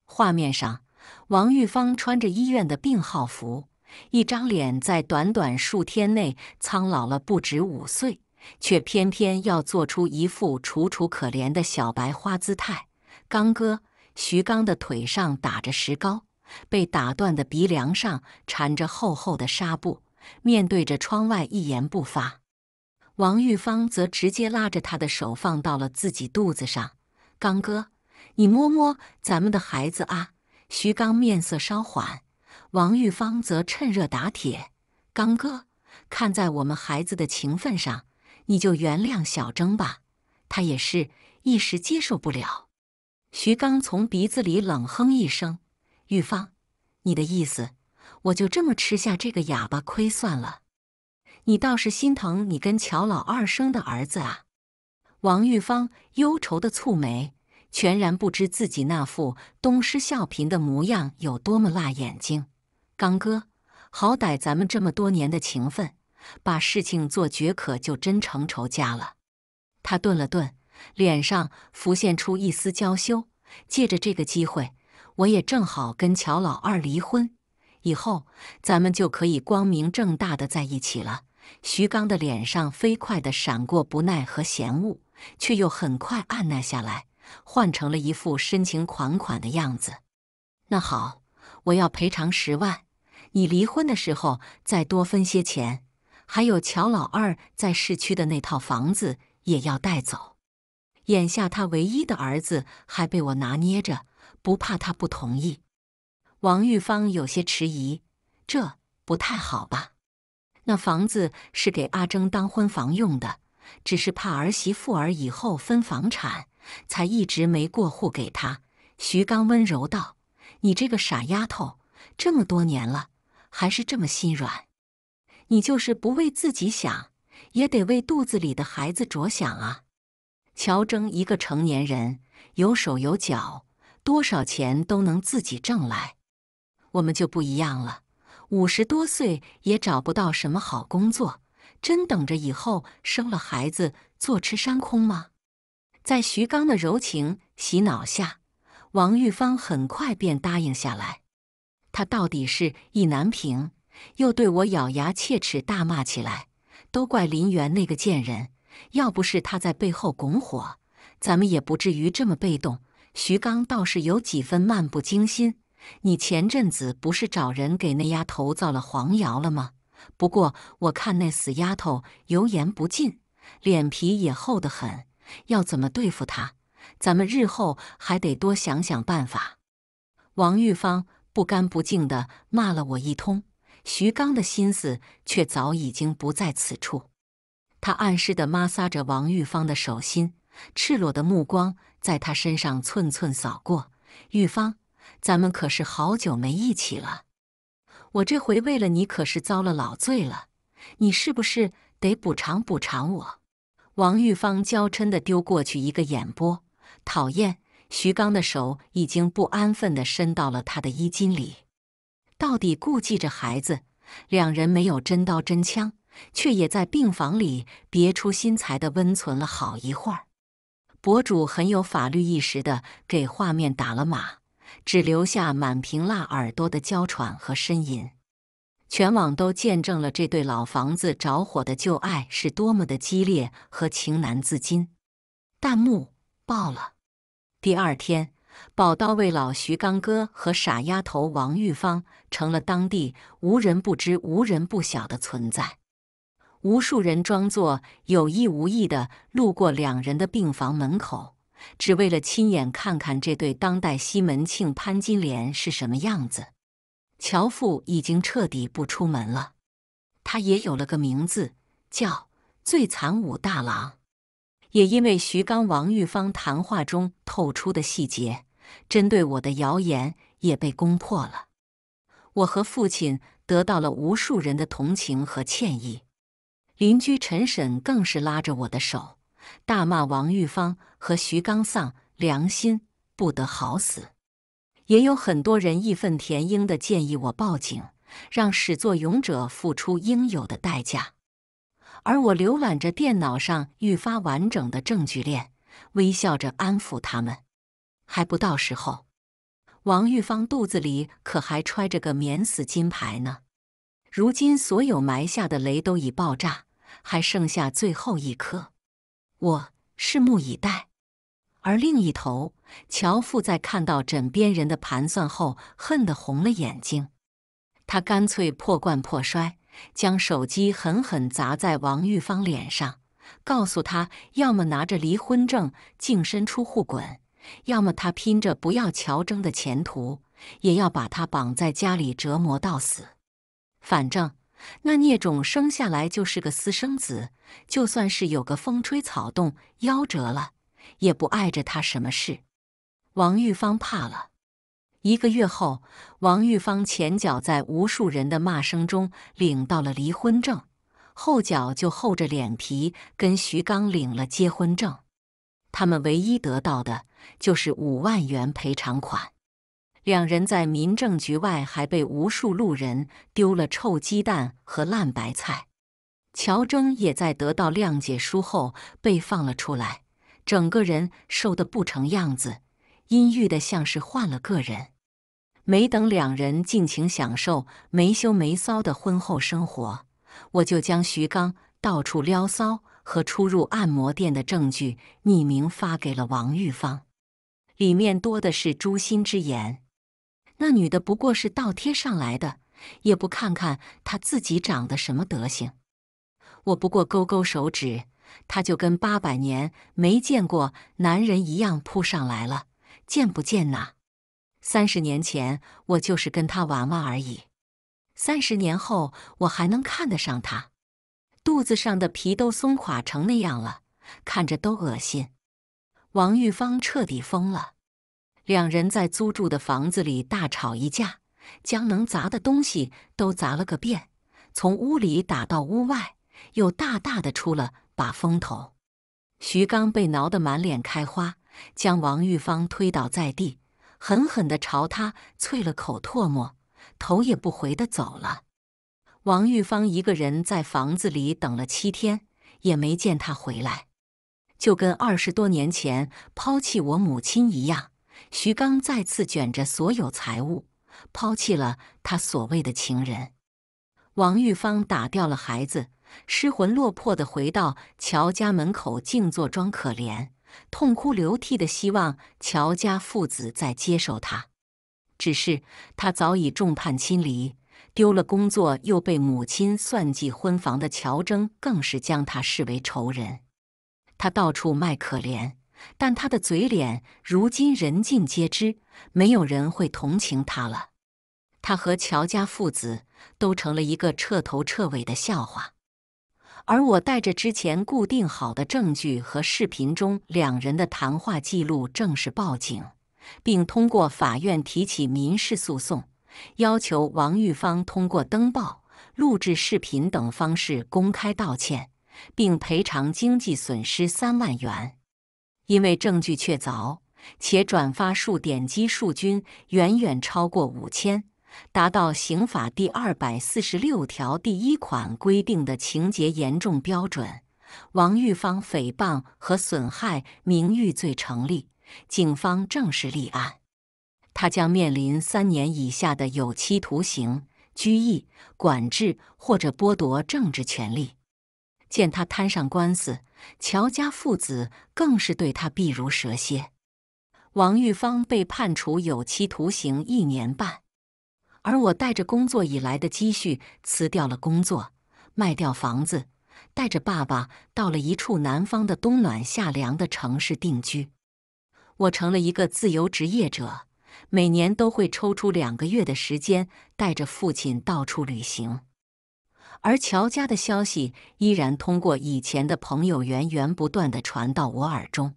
画面上，王玉芳穿着医院的病号服，一张脸在短短数天内苍老了不止五岁，却偏偏要做出一副楚楚可怜的小白花姿态，刚哥。徐刚的腿上打着石膏，被打断的鼻梁上缠着厚厚的纱布，面对着窗外一言不发。王玉芳则直接拉着他的手放到了自己肚子上：“刚哥，你摸摸咱们的孩子啊。”徐刚面色稍缓，王玉芳则趁热打铁：“刚哥，看在我们孩子的情分上，你就原谅小征吧，他也是一时接受不了。”徐刚从鼻子里冷哼一声：“玉芳，你的意思，我就这么吃下这个哑巴亏算了？你倒是心疼你跟乔老二生的儿子啊！”王玉芳忧愁的蹙眉，全然不知自己那副东施效颦的模样有多么辣眼睛。刚哥，好歹咱们这么多年的情分，把事情做绝，可就真成仇家了。他顿了顿。脸上浮现出一丝娇羞，借着这个机会，我也正好跟乔老二离婚，以后咱们就可以光明正大的在一起了。徐刚的脸上飞快地闪过不耐和嫌恶，却又很快按捺下来，换成了一副深情款款的样子。那好，我要赔偿十万，你离婚的时候再多分些钱，还有乔老二在市区的那套房子也要带走。眼下他唯一的儿子还被我拿捏着，不怕他不同意。王玉芳有些迟疑：“这不太好吧？”那房子是给阿征当婚房用的，只是怕儿媳妇儿以后分房产，才一直没过户给他。徐刚温柔道：“你这个傻丫头，这么多年了，还是这么心软。你就是不为自己想，也得为肚子里的孩子着想啊。”乔铮一个成年人，有手有脚，多少钱都能自己挣来。我们就不一样了，五十多岁也找不到什么好工作，真等着以后生了孩子坐吃山空吗？在徐刚的柔情洗脑下，王玉芳很快便答应下来。她到底是意难平，又对我咬牙切齿大骂起来：“都怪林园那个贱人！”要不是他在背后拱火，咱们也不至于这么被动。徐刚倒是有几分漫不经心。你前阵子不是找人给那丫头造了黄谣了吗？不过我看那死丫头油盐不进，脸皮也厚得很。要怎么对付她，咱们日后还得多想想办法。王玉芳不干不净地骂了我一通，徐刚的心思却早已经不在此处。他暗示的摩挲着王玉芳的手心，赤裸的目光在她身上寸寸扫过。玉芳，咱们可是好久没一起了，我这回为了你可是遭了老罪了，你是不是得补偿补偿我？王玉芳娇嗔地丢过去一个眼波，讨厌！徐刚的手已经不安分地伸到了她的衣襟里，到底顾忌着孩子，两人没有真刀真枪。却也在病房里别出心裁地温存了好一会儿。博主很有法律意识的给画面打了码，只留下满屏辣耳朵的娇喘和呻吟。全网都见证了这对老房子着火的旧爱是多么的激烈和情难自禁。弹幕爆了。第二天，宝刀未老徐刚哥和傻丫头王玉芳成了当地无人不知、无人不晓的存在。无数人装作有意无意地路过两人的病房门口，只为了亲眼看看这对当代西门庆、潘金莲是什么样子。乔父已经彻底不出门了，他也有了个名字，叫最惨武大郎。也因为徐刚、王玉芳谈话中透出的细节，针对我的谣言也被攻破了。我和父亲得到了无数人的同情和歉意。邻居陈婶更是拉着我的手，大骂王玉芳和徐刚丧良心，不得好死。也有很多人义愤填膺的建议我报警，让始作俑者付出应有的代价。而我浏览着电脑上愈发完整的证据链，微笑着安抚他们：“还不到时候，王玉芳肚子里可还揣着个免死金牌呢。如今所有埋下的雷都已爆炸。”还剩下最后一颗，我拭目以待。而另一头，乔父在看到枕边人的盘算后，恨得红了眼睛。他干脆破罐破摔，将手机狠狠砸在王玉芳脸上，告诉她：要么拿着离婚证净身出户滚，要么他拼着不要乔峥的前途，也要把他绑在家里折磨到死。反正。那孽种生下来就是个私生子，就算是有个风吹草动，夭折了也不碍着他什么事。王玉芳怕了。一个月后，王玉芳前脚在无数人的骂声中领到了离婚证，后脚就厚着脸皮跟徐刚领了结婚证。他们唯一得到的就是五万元赔偿款。两人在民政局外还被无数路人丢了臭鸡蛋和烂白菜。乔峥也在得到谅解书后被放了出来，整个人瘦得不成样子，阴郁的像是换了个人。没等两人尽情享受没羞没臊的婚后生活，我就将徐刚到处撩骚和出入按摩店的证据匿名发给了王玉芳，里面多的是诛心之言。那女的不过是倒贴上来的，也不看看她自己长得什么德行。我不过勾勾手指，她就跟八百年没见过男人一样扑上来了，见不见呐？三十年前我就是跟她玩玩而已，三十年后我还能看得上她？肚子上的皮都松垮成那样了，看着都恶心。王玉芳彻底疯了。两人在租住的房子里大吵一架，将能砸的东西都砸了个遍，从屋里打到屋外，又大大的出了把风头。徐刚被挠得满脸开花，将王玉芳推倒在地，狠狠的朝他啐了口唾沫，头也不回的走了。王玉芳一个人在房子里等了七天，也没见他回来，就跟二十多年前抛弃我母亲一样。徐刚再次卷着所有财物，抛弃了他所谓的情人王玉芳，打掉了孩子，失魂落魄地回到乔家门口，静坐装可怜，痛哭流涕地希望乔家父子再接受他。只是他早已众叛亲离，丢了工作，又被母亲算计婚房的乔铮，更是将他视为仇人。他到处卖可怜。但他的嘴脸如今人尽皆知，没有人会同情他了。他和乔家父子都成了一个彻头彻尾的笑话。而我带着之前固定好的证据和视频中两人的谈话记录，正式报警，并通过法院提起民事诉讼，要求王玉芳通过登报、录制视频等方式公开道歉，并赔偿经济损失三万元。因为证据确凿，且转发数、点击数均远远超过五千，达到刑法第二百四十六条第一款规定的情节严重标准，王玉芳诽谤和损害名誉罪成立，警方正式立案。他将面临三年以下的有期徒刑、拘役、管制或者剥夺政治权利。见他摊上官司。乔家父子更是对他避如蛇蝎。王玉芳被判处有期徒刑一年半，而我带着工作以来的积蓄辞掉了工作，卖掉房子，带着爸爸到了一处南方的冬暖夏凉的城市定居。我成了一个自由职业者，每年都会抽出两个月的时间，带着父亲到处旅行。而乔家的消息依然通过以前的朋友源源不断的传到我耳中，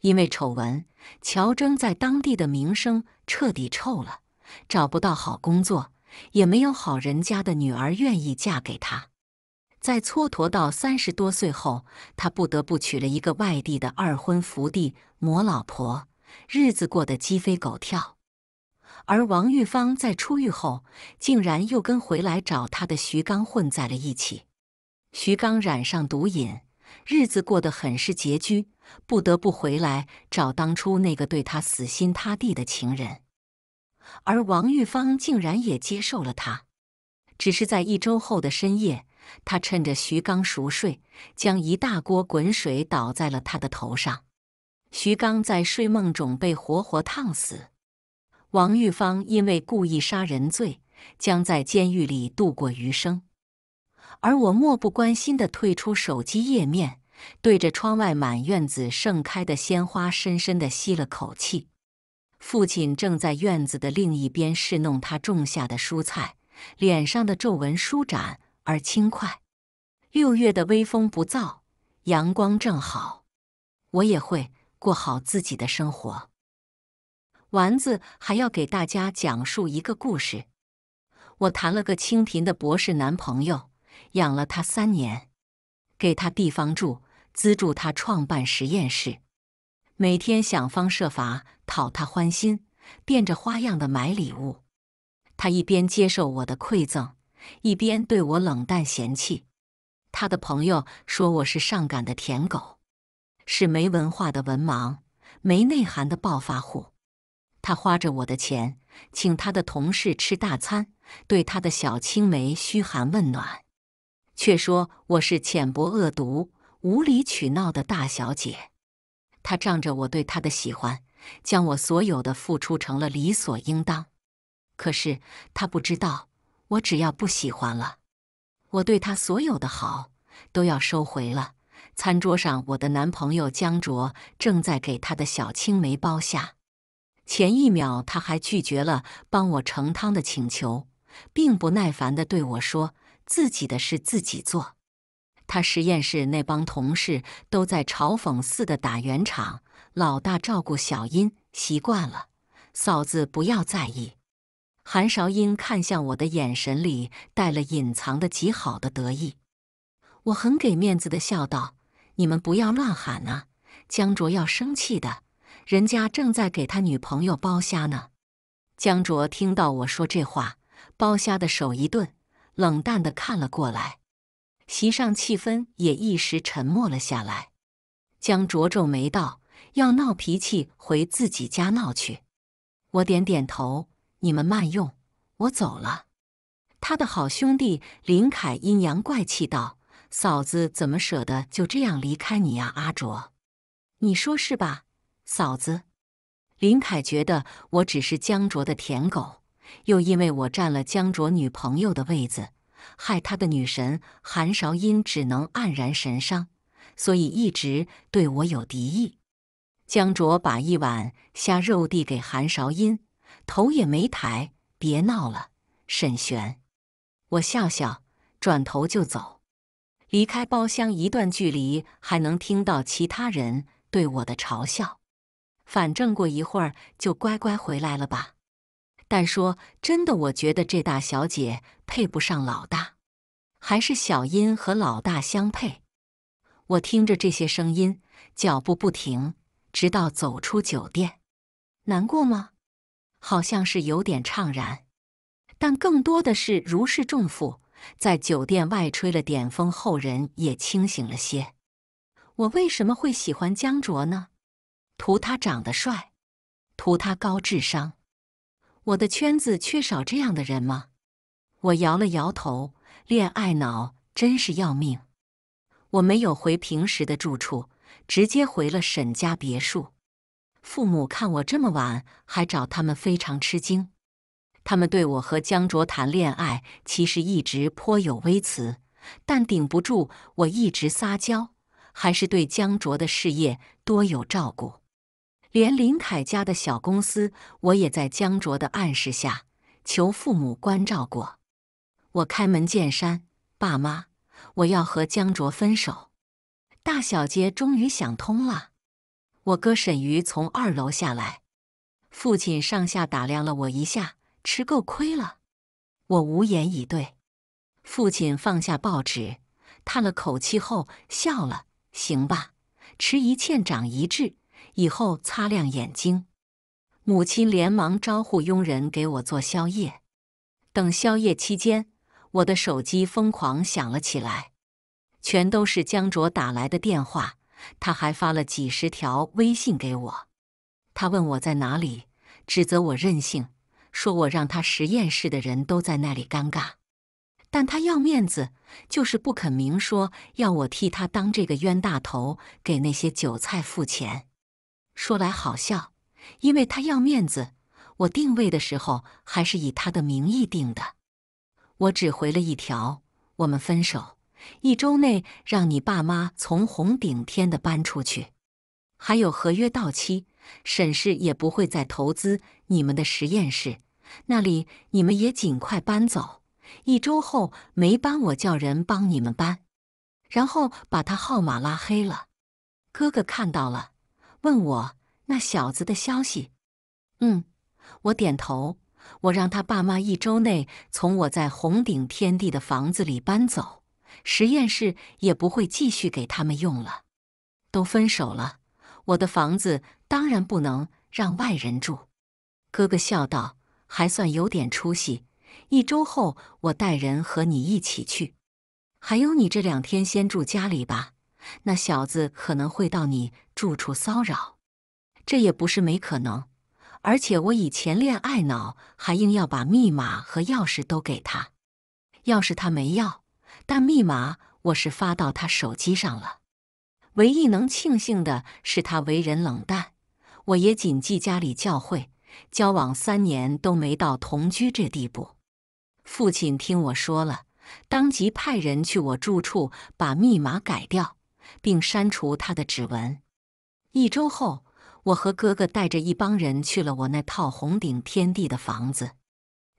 因为丑闻，乔征在当地的名声彻底臭了，找不到好工作，也没有好人家的女儿愿意嫁给他。在蹉跎到三十多岁后，他不得不娶了一个外地的二婚福地魔老婆，日子过得鸡飞狗跳。而王玉芳在出狱后，竟然又跟回来找她的徐刚混在了一起。徐刚染上毒瘾，日子过得很是拮据，不得不回来找当初那个对他死心塌地的情人。而王玉芳竟然也接受了他，只是在一周后的深夜，他趁着徐刚熟睡，将一大锅滚水倒在了他的头上。徐刚在睡梦中被活活烫死。王玉芳因为故意杀人罪，将在监狱里度过余生。而我漠不关心的退出手机页面，对着窗外满院子盛开的鲜花，深深的吸了口气。父亲正在院子的另一边侍弄他种下的蔬菜，脸上的皱纹舒展而轻快。六月的微风不燥，阳光正好。我也会过好自己的生活。丸子还要给大家讲述一个故事。我谈了个清贫的博士男朋友，养了他三年，给他地方住，资助他创办实验室，每天想方设法讨他欢心，变着花样的买礼物。他一边接受我的馈赠，一边对我冷淡嫌弃。他的朋友说我是上赶的舔狗，是没文化的文盲，没内涵的暴发户。他花着我的钱，请他的同事吃大餐，对他的小青梅嘘寒问暖，却说我是浅薄恶毒、无理取闹的大小姐。他仗着我对他的喜欢，将我所有的付出成了理所应当。可是他不知道，我只要不喜欢了，我对他所有的好都要收回了。餐桌上，我的男朋友江卓正在给他的小青梅剥虾。前一秒他还拒绝了帮我盛汤的请求，并不耐烦的对我说：“自己的事自己做。”他实验室那帮同事都在嘲讽似的打圆场：“老大照顾小英习惯了，嫂子不要在意。”韩韶英看向我的眼神里带了隐藏的极好的得意。我很给面子的笑道：“你们不要乱喊啊，江卓要生气的。”人家正在给他女朋友剥虾呢。江卓听到我说这话，剥虾的手一顿，冷淡的看了过来。席上气氛也一时沉默了下来。江卓皱眉道：“要闹脾气，回自己家闹去。”我点点头：“你们慢用，我走了。”他的好兄弟林凯阴阳怪气道：“嫂子怎么舍得就这样离开你啊，阿卓？你说是吧？”嫂子，林凯觉得我只是江卓的舔狗，又因为我占了江卓女朋友的位子，害他的女神韩韶音只能黯然神伤，所以一直对我有敌意。江卓把一碗虾肉递给韩韶音，头也没抬：“别闹了，沈璇。”我笑笑，转头就走。离开包厢一段距离，还能听到其他人对我的嘲笑。反正过一会儿就乖乖回来了吧。但说真的，我觉得这大小姐配不上老大，还是小英和老大相配。我听着这些声音，脚步不停，直到走出酒店。难过吗？好像是有点怅然，但更多的是如释重负。在酒店外吹了点风后，人也清醒了些。我为什么会喜欢江卓呢？图他长得帅，图他高智商。我的圈子缺少这样的人吗？我摇了摇头。恋爱脑真是要命。我没有回平时的住处，直接回了沈家别墅。父母看我这么晚还找他们，非常吃惊。他们对我和江卓谈恋爱其实一直颇有微词，但顶不住我一直撒娇，还是对江卓的事业多有照顾。连林凯家的小公司，我也在江卓的暗示下求父母关照过。我开门见山：“爸妈，我要和江卓分手。”大小姐终于想通了。我哥沈瑜从二楼下来，父亲上下打量了我一下，吃够亏了。我无言以对。父亲放下报纸，叹了口气后笑了：“行吧，吃一堑长一智。”以后擦亮眼睛。母亲连忙招呼佣人给我做宵夜。等宵夜期间，我的手机疯狂响了起来，全都是江卓打来的电话。他还发了几十条微信给我。他问我在哪里，指责我任性，说我让他实验室的人都在那里尴尬。但他要面子，就是不肯明说，要我替他当这个冤大头，给那些韭菜付钱。说来好笑，因为他要面子，我定位的时候还是以他的名义定的。我只回了一条：我们分手，一周内让你爸妈从红顶天的搬出去。还有合约到期，沈氏也不会再投资你们的实验室，那里你们也尽快搬走。一周后没搬，我叫人帮你们搬，然后把他号码拉黑了。哥哥看到了。问我那小子的消息，嗯，我点头。我让他爸妈一周内从我在红顶天地的房子里搬走，实验室也不会继续给他们用了。都分手了，我的房子当然不能让外人住。哥哥笑道：“还算有点出息。”一周后，我带人和你一起去。还有，你这两天先住家里吧。那小子可能会到你住处骚扰，这也不是没可能。而且我以前恋爱脑，还硬要把密码和钥匙都给他。钥匙他没要，但密码我是发到他手机上了。唯一能庆幸的是，他为人冷淡，我也谨记家里教诲，交往三年都没到同居这地步。父亲听我说了，当即派人去我住处把密码改掉。并删除他的指纹。一周后，我和哥哥带着一帮人去了我那套红顶天地的房子。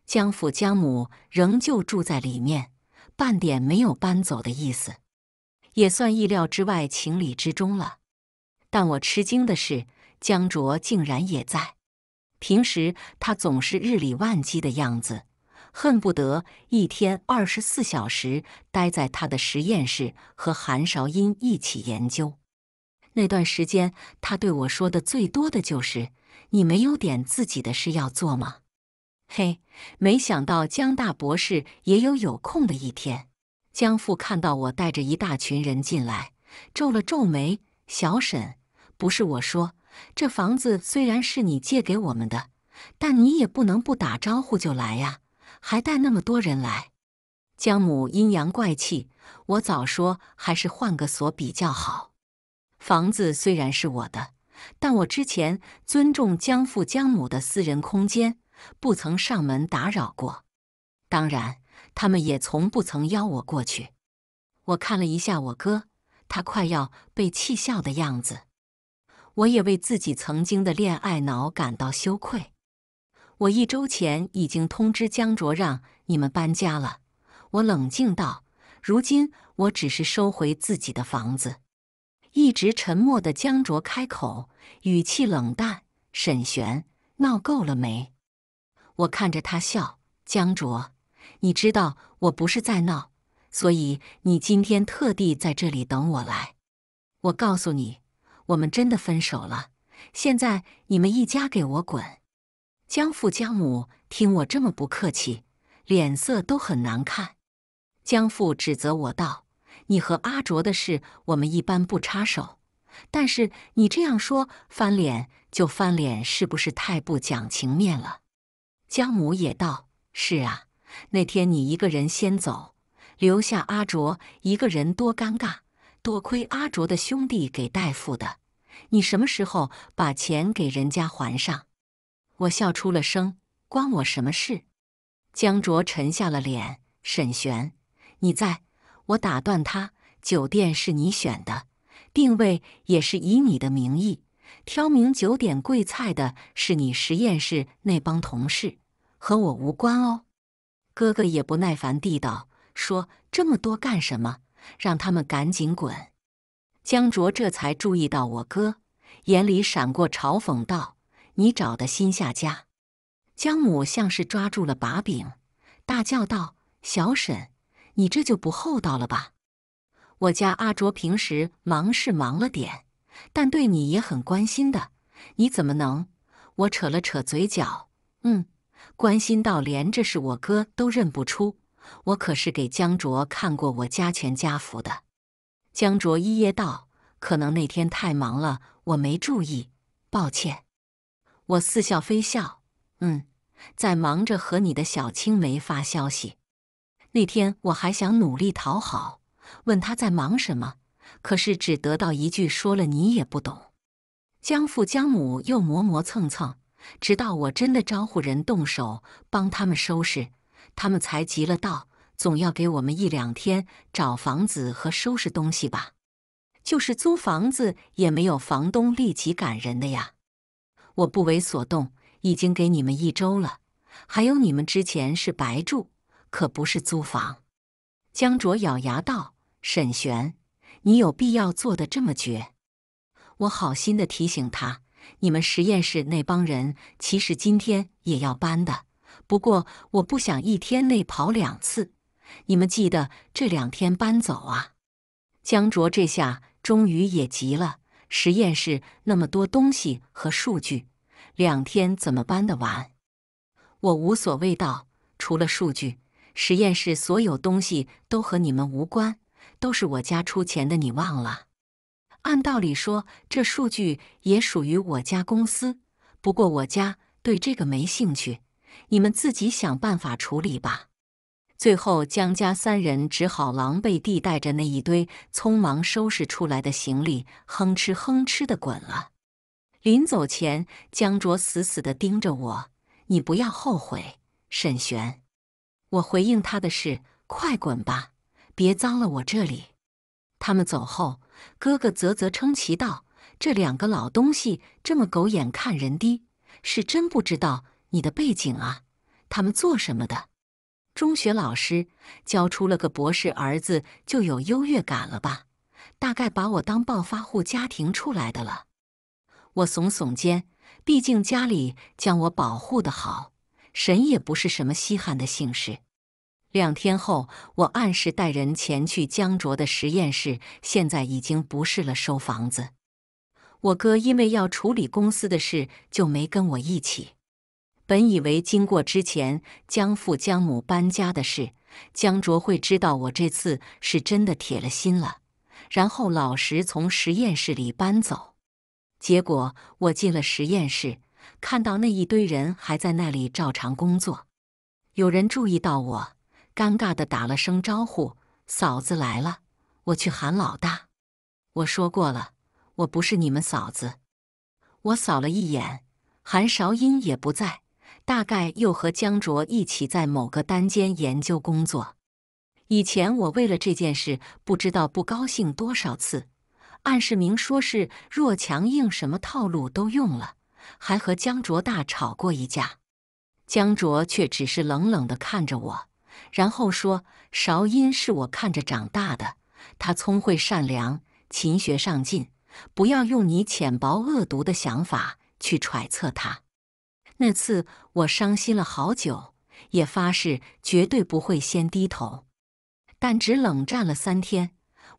江父江母仍旧住在里面，半点没有搬走的意思，也算意料之外、情理之中了。但我吃惊的是，江卓竟然也在。平时他总是日理万机的样子。恨不得一天二十四小时待在他的实验室和韩韶音一起研究。那段时间，他对我说的最多的就是：“你没有点自己的事要做吗？”嘿，没想到江大博士也有有空的一天。江父看到我带着一大群人进来，皱了皱眉：“小沈，不是我说，这房子虽然是你借给我们的，但你也不能不打招呼就来呀。”还带那么多人来，江母阴阳怪气。我早说还是换个锁比较好。房子虽然是我的，但我之前尊重江父江母的私人空间，不曾上门打扰过。当然，他们也从不曾邀我过去。我看了一下我哥，他快要被气笑的样子。我也为自己曾经的恋爱脑感到羞愧。我一周前已经通知江卓让你们搬家了。我冷静道：“如今我只是收回自己的房子。”一直沉默的江卓开口，语气冷淡：“沈璇，闹够了没？”我看着他笑：“江卓，你知道我不是在闹，所以你今天特地在这里等我来。我告诉你，我们真的分手了。现在你们一家给我滚！”江父、江母听我这么不客气，脸色都很难看。江父指责我道：“你和阿卓的事，我们一般不插手，但是你这样说，翻脸就翻脸，是不是太不讲情面了？”江母也道：“是啊，那天你一个人先走，留下阿卓一个人，多尴尬！多亏阿卓的兄弟给代付的，你什么时候把钱给人家还上？”我笑出了声，关我什么事？江卓沉下了脸。沈璇，你在？我打断他。酒店是你选的，定位也是以你的名义，挑明酒点贵菜的是你实验室那帮同事，和我无关哦。哥哥也不耐烦地道：“说这么多干什么？让他们赶紧滚。”江卓这才注意到我哥，眼里闪过嘲讽，道。你找的新下家，江母像是抓住了把柄，大叫道：“小沈，你这就不厚道了吧？我家阿卓平时忙是忙了点，但对你也很关心的。你怎么能？”我扯了扯嘴角，嗯，关心到连这是我哥都认不出。我可是给江卓看过我家全家福的。江卓一噎道：“可能那天太忙了，我没注意，抱歉。”我似笑非笑，嗯，在忙着和你的小青梅发消息。那天我还想努力讨好，问她在忙什么，可是只得到一句“说了你也不懂”。江父江母又磨磨蹭蹭，直到我真的招呼人动手帮他们收拾，他们才急了，道：“总要给我们一两天找房子和收拾东西吧？就是租房子，也没有房东立即赶人的呀。”我不为所动，已经给你们一周了。还有，你们之前是白住，可不是租房。江卓咬牙道：“沈璇，你有必要做的这么绝？”我好心的提醒他：“你们实验室那帮人其实今天也要搬的，不过我不想一天内跑两次。你们记得这两天搬走啊！”江卓这下终于也急了。实验室那么多东西和数据，两天怎么搬得完？我无所谓道，除了数据，实验室所有东西都和你们无关，都是我家出钱的，你忘了？按道理说，这数据也属于我家公司，不过我家对这个没兴趣，你们自己想办法处理吧。最后，江家三人只好狼狈地带着那一堆匆忙收拾出来的行李，哼哧哼哧地滚了。临走前，江卓死死地盯着我：“你不要后悔，沈璇。”我回应他的是：“快滚吧，别脏了我这里。”他们走后，哥哥啧啧称奇道：“这两个老东西这么狗眼看人低，是真不知道你的背景啊？他们做什么的？”中学老师教出了个博士儿子，就有优越感了吧？大概把我当暴发户家庭出来的了。我耸耸肩，毕竟家里将我保护的好，神也不是什么稀罕的姓氏。两天后，我按时带人前去江卓的实验室，现在已经不是了收房子。我哥因为要处理公司的事，就没跟我一起。本以为经过之前江父江母搬家的事，江卓会知道我这次是真的铁了心了，然后老实从实验室里搬走。结果我进了实验室，看到那一堆人还在那里照常工作。有人注意到我，尴尬的打了声招呼：“嫂子来了。”我去喊老大，我说过了，我不是你们嫂子。我扫了一眼，韩韶音也不在。大概又和江卓一起在某个单间研究工作。以前我为了这件事不知道不高兴多少次。暗示明说是若强硬什么套路都用了，还和江卓大吵过一架。江卓却只是冷冷地看着我，然后说：“韶音是我看着长大的，他聪慧善良，勤学上进，不要用你浅薄恶毒的想法去揣测他。”那次我伤心了好久，也发誓绝对不会先低头，但只冷战了三天，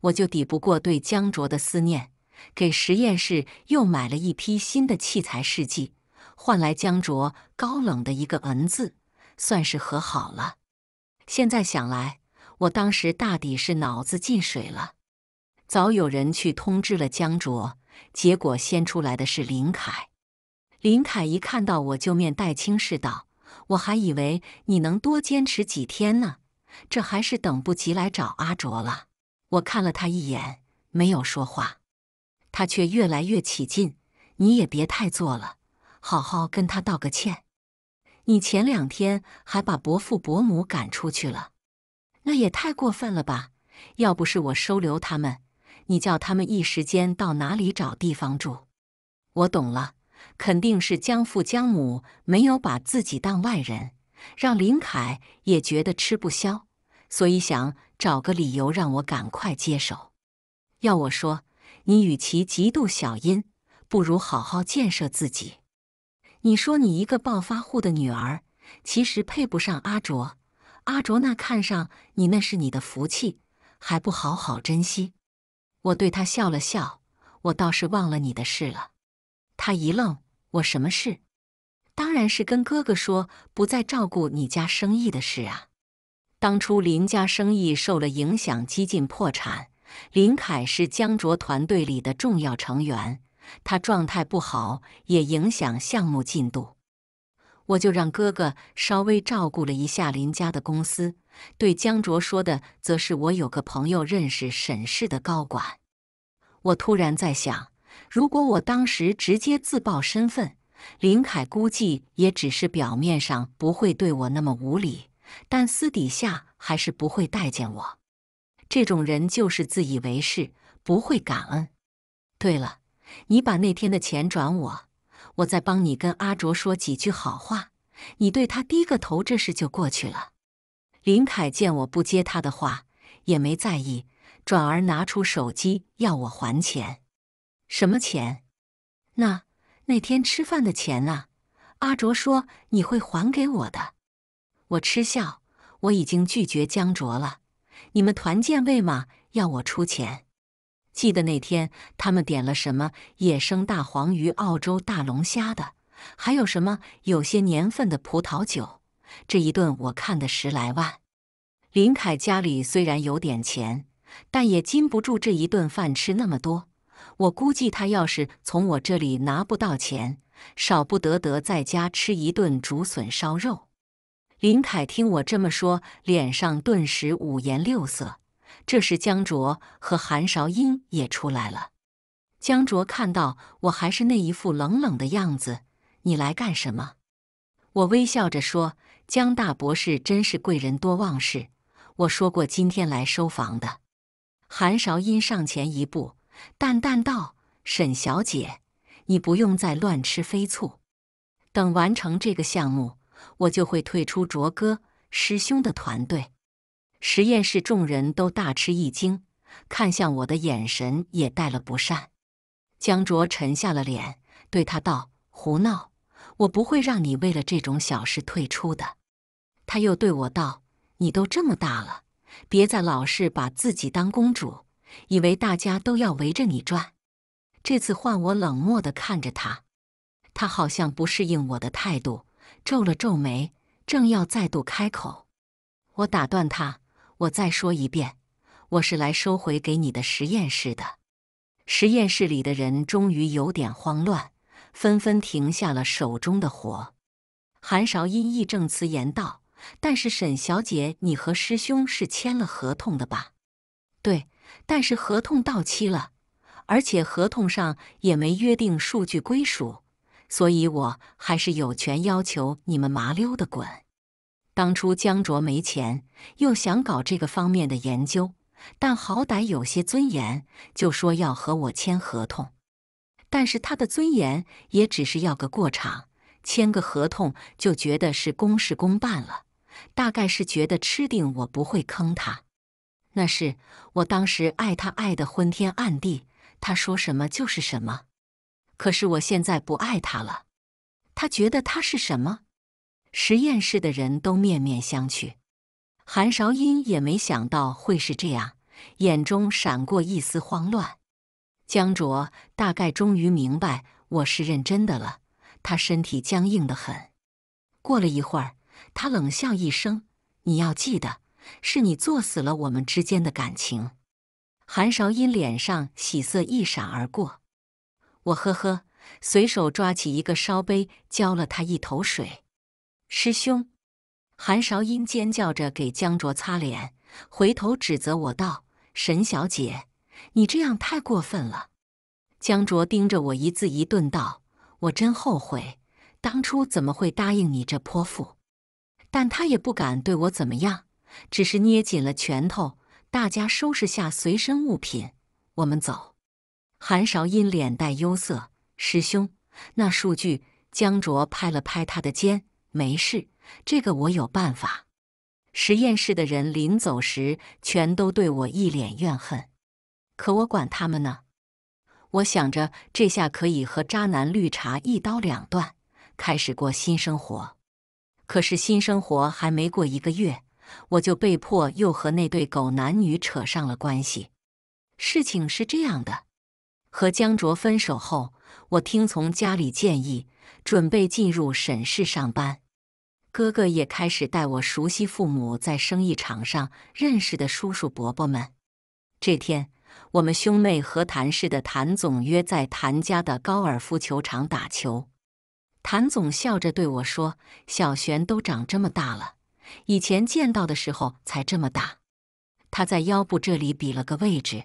我就抵不过对江卓的思念，给实验室又买了一批新的器材试剂，换来江卓高冷的一个“嗯”字，算是和好了。现在想来，我当时大抵是脑子进水了，早有人去通知了江卓，结果先出来的是林凯。林凯一看到我就面带轻视道：“我还以为你能多坚持几天呢，这还是等不及来找阿卓了。”我看了他一眼，没有说话。他却越来越起劲：“你也别太做了，好好跟他道个歉。你前两天还把伯父伯母赶出去了，那也太过分了吧？要不是我收留他们，你叫他们一时间到哪里找地方住？我懂了。”肯定是江父江母没有把自己当外人，让林凯也觉得吃不消，所以想找个理由让我赶快接手。要我说，你与其嫉妒小茵，不如好好建设自己。你说你一个暴发户的女儿，其实配不上阿卓。阿卓那看上你那是你的福气，还不好好珍惜。我对他笑了笑，我倒是忘了你的事了。他一愣。我什么事？当然是跟哥哥说不再照顾你家生意的事啊。当初林家生意受了影响，几近破产。林凯是江卓团队里的重要成员，他状态不好也影响项目进度。我就让哥哥稍微照顾了一下林家的公司。对江卓说的，则是我有个朋友认识沈氏的高管。我突然在想。如果我当时直接自曝身份，林凯估计也只是表面上不会对我那么无礼，但私底下还是不会待见我。这种人就是自以为是，不会感恩。对了，你把那天的钱转我，我再帮你跟阿卓说几句好话，你对他低个头，这事就过去了。林凯见我不接他的话，也没在意，转而拿出手机要我还钱。什么钱？那那天吃饭的钱啊？阿卓说你会还给我的。我嗤笑，我已经拒绝江卓了。你们团建为嘛要我出钱？记得那天他们点了什么野生大黄鱼、澳洲大龙虾的，还有什么有些年份的葡萄酒。这一顿我看的十来万。林凯家里虽然有点钱，但也禁不住这一顿饭吃那么多。我估计他要是从我这里拿不到钱，少不得得在家吃一顿竹笋烧肉。林凯听我这么说，脸上顿时五颜六色。这时，江卓和韩韶英也出来了。江卓看到我还是那一副冷冷的样子，你来干什么？我微笑着说：“江大博士真是贵人多忘事，我说过今天来收房的。”韩韶英上前一步。淡淡道：“沈小姐，你不用再乱吃飞醋。等完成这个项目，我就会退出卓哥师兄的团队。”实验室众人都大吃一惊，看向我的眼神也带了不善。江卓沉下了脸，对他道：“胡闹！我不会让你为了这种小事退出的。”他又对我道：“你都这么大了，别再老是把自己当公主。”以为大家都要围着你转，这次换我冷漠的看着他，他好像不适应我的态度，皱了皱眉，正要再度开口，我打断他：“我再说一遍，我是来收回给你的实验室的。”实验室里的人终于有点慌乱，纷纷停下了手中的活。韩韶音义正辞严道：“但是沈小姐，你和师兄是签了合同的吧？”“对。”但是合同到期了，而且合同上也没约定数据归属，所以我还是有权要求你们麻溜的滚。当初江卓没钱，又想搞这个方面的研究，但好歹有些尊严，就说要和我签合同。但是他的尊严也只是要个过场，签个合同就觉得是公事公办了，大概是觉得吃定我不会坑他。那是我当时爱他爱的昏天暗地，他说什么就是什么。可是我现在不爱他了。他觉得他是什么？实验室的人都面面相觑。韩韶音也没想到会是这样，眼中闪过一丝慌乱。江卓大概终于明白我是认真的了，他身体僵硬的很。过了一会儿，他冷笑一声：“你要记得。”是你作死了我们之间的感情。韩韶音脸上喜色一闪而过，我呵呵，随手抓起一个烧杯，浇了他一头水。师兄，韩韶音尖叫着给江卓擦脸，回头指责我道：“沈小姐，你这样太过分了。”江卓盯着我，一字一顿道：“我真后悔，当初怎么会答应你这泼妇？但他也不敢对我怎么样。”只是捏紧了拳头。大家收拾下随身物品，我们走。韩韶音脸带忧色：“师兄，那数据……”江卓拍了拍他的肩：“没事，这个我有办法。”实验室的人临走时，全都对我一脸怨恨。可我管他们呢。我想着，这下可以和渣男绿茶一刀两断，开始过新生活。可是新生活还没过一个月。我就被迫又和那对狗男女扯上了关系。事情是这样的，和江卓分手后，我听从家里建议，准备进入沈氏上班。哥哥也开始带我熟悉父母在生意场上认识的叔叔伯伯们。这天，我们兄妹和谭氏的谭总约在谭家的高尔夫球场打球。谭总笑着对我说：“小璇都长这么大了。”以前见到的时候才这么大，他在腰部这里比了个位置，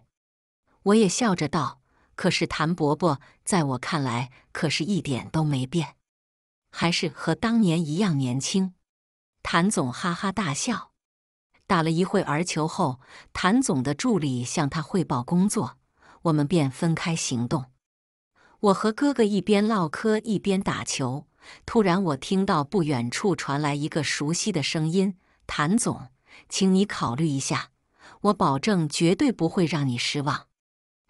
我也笑着道：“可是谭伯伯，在我看来可是一点都没变，还是和当年一样年轻。”谭总哈哈大笑。打了一会儿球后，谭总的助理向他汇报工作，我们便分开行动。我和哥哥一边唠嗑一边打球。突然，我听到不远处传来一个熟悉的声音：“谭总，请你考虑一下，我保证绝对不会让你失望。”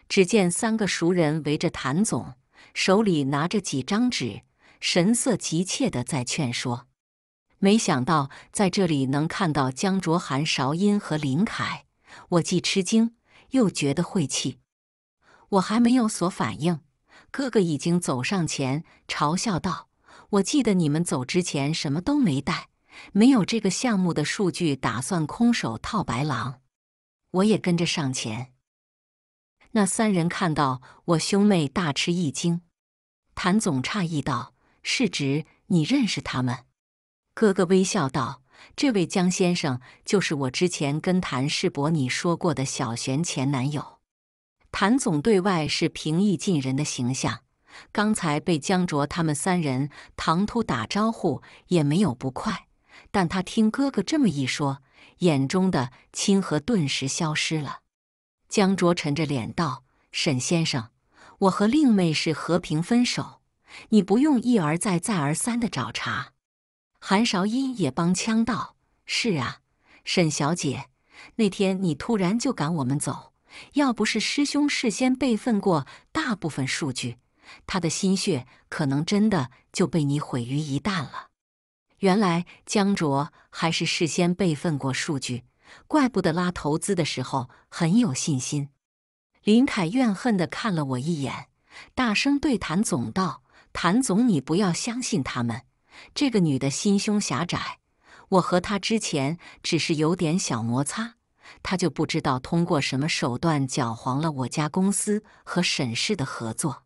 只见三个熟人围着谭总，手里拿着几张纸，神色急切地在劝说。没想到在这里能看到江卓寒、韶音和林凯，我既吃惊又觉得晦气。我还没有所反应，哥哥已经走上前嘲笑道。我记得你们走之前什么都没带，没有这个项目的数据，打算空手套白狼。我也跟着上前。那三人看到我兄妹，大吃一惊。谭总诧异道：“世侄，你认识他们？”哥哥微笑道：“这位江先生就是我之前跟谭世伯你说过的小璇前男友。”谭总对外是平易近人的形象。刚才被江卓他们三人唐突打招呼，也没有不快，但他听哥哥这么一说，眼中的亲和顿时消失了。江卓沉着脸道：“沈先生，我和令妹是和平分手，你不用一而再、再而三的找茬。”韩韶音也帮腔道：“是啊，沈小姐，那天你突然就赶我们走，要不是师兄事先备份过大部分数据。”他的心血可能真的就被你毁于一旦了。原来江卓还是事先备份过数据，怪不得拉投资的时候很有信心。林凯怨恨地看了我一眼，大声对谭总道：“谭总，你不要相信他们。这个女的心胸狭窄，我和她之前只是有点小摩擦，她就不知道通过什么手段搅黄了我家公司和沈氏的合作。”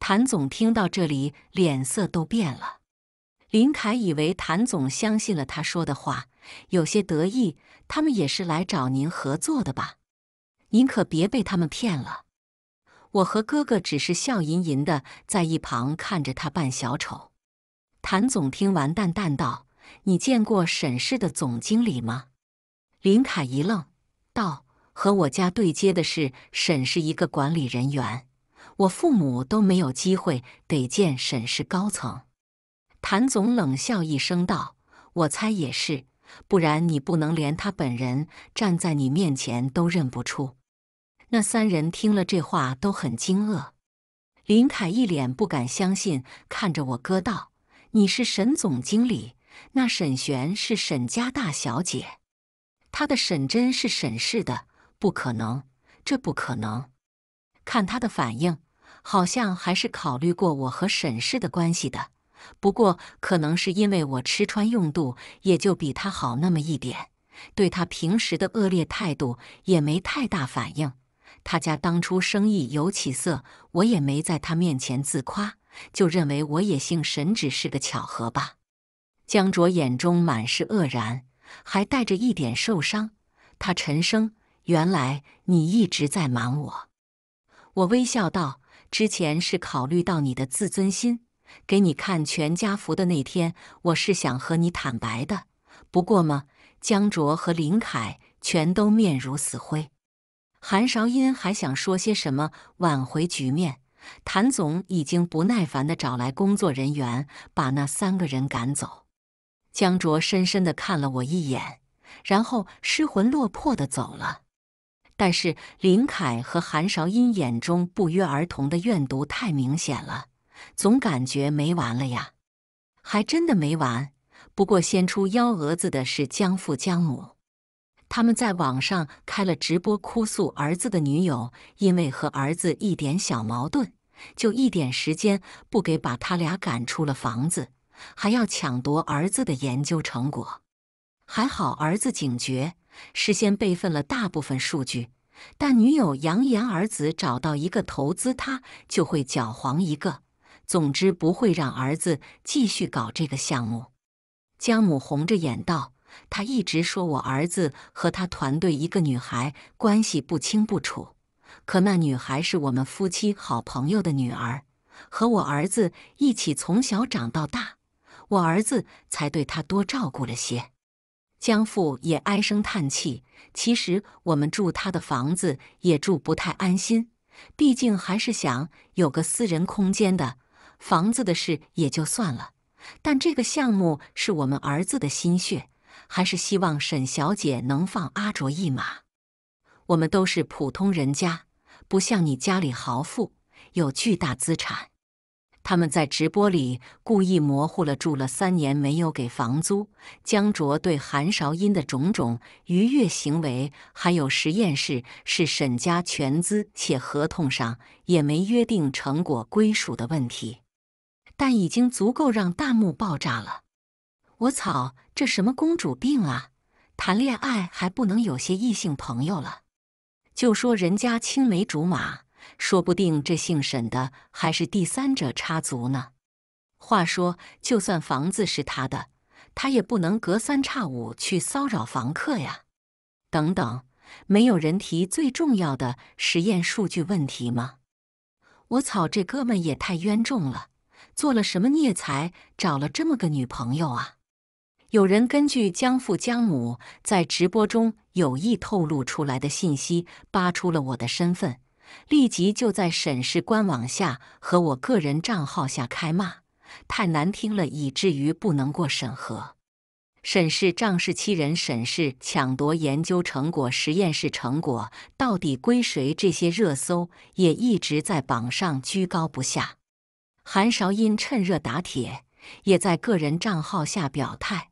谭总听到这里，脸色都变了。林凯以为谭总相信了他说的话，有些得意。他们也是来找您合作的吧？您可别被他们骗了。我和哥哥只是笑吟吟的在一旁看着他扮小丑。谭总听完，淡淡道：“你见过沈氏的总经理吗？”林凯一愣，道：“和我家对接的是沈氏一个管理人员。”我父母都没有机会得见沈氏高层，谭总冷笑一声道：“我猜也是，不然你不能连他本人站在你面前都认不出。”那三人听了这话都很惊愕，林凯一脸不敢相信看着我哥道：“你是沈总经理，那沈璇是沈家大小姐，他的沈真是沈氏的，不可能，这不可能！看他的反应。”好像还是考虑过我和沈氏的关系的，不过可能是因为我吃穿用度也就比他好那么一点，对他平时的恶劣态度也没太大反应。他家当初生意有起色，我也没在他面前自夸，就认为我也姓沈只是个巧合吧。江卓眼中满是愕然，还带着一点受伤。他沉声：“原来你一直在瞒我。”我微笑道。之前是考虑到你的自尊心，给你看全家福的那天，我是想和你坦白的。不过嘛，江卓和林凯全都面如死灰。韩韶音还想说些什么挽回局面，谭总已经不耐烦地找来工作人员把那三个人赶走。江卓深深地看了我一眼，然后失魂落魄地走了。但是林凯和韩韶音眼中不约而同的怨毒太明显了，总感觉没完了呀，还真的没完。不过先出幺蛾子的是江父江母，他们在网上开了直播哭诉儿子的女友，因为和儿子一点小矛盾，就一点时间不给，把他俩赶出了房子，还要抢夺儿子的研究成果。还好儿子警觉。事先备份了大部分数据，但女友扬言，儿子找到一个投资，他就会搅黄一个。总之，不会让儿子继续搞这个项目。江母红着眼道：“他一直说我儿子和他团队一个女孩关系不清不楚，可那女孩是我们夫妻好朋友的女儿，和我儿子一起从小长到大，我儿子才对她多照顾了些。”江父也唉声叹气。其实我们住他的房子也住不太安心，毕竟还是想有个私人空间的。房子的事也就算了，但这个项目是我们儿子的心血，还是希望沈小姐能放阿卓一马。我们都是普通人家，不像你家里豪富，有巨大资产。他们在直播里故意模糊了住了三年没有给房租，江卓对韩韶音的种种逾越行为，还有实验室是沈家全资且合同上也没约定成果归属的问题，但已经足够让弹幕爆炸了。我操，这什么公主病啊？谈恋爱还不能有些异性朋友了？就说人家青梅竹马。说不定这姓沈的还是第三者插足呢。话说，就算房子是他的，他也不能隔三差五去骚扰房客呀。等等，没有人提最重要的实验数据问题吗？我草，这哥们也太冤重了，做了什么孽才找了这么个女朋友啊？有人根据江父江母在直播中有意透露出来的信息，扒出了我的身份。立即就在沈氏官网下和我个人账号下开骂，太难听了，以至于不能过审核。沈氏仗势欺人，沈氏抢夺研究成果，实验室成果到底归谁？这些热搜也一直在榜上居高不下。韩韶音趁热打铁，也在个人账号下表态：“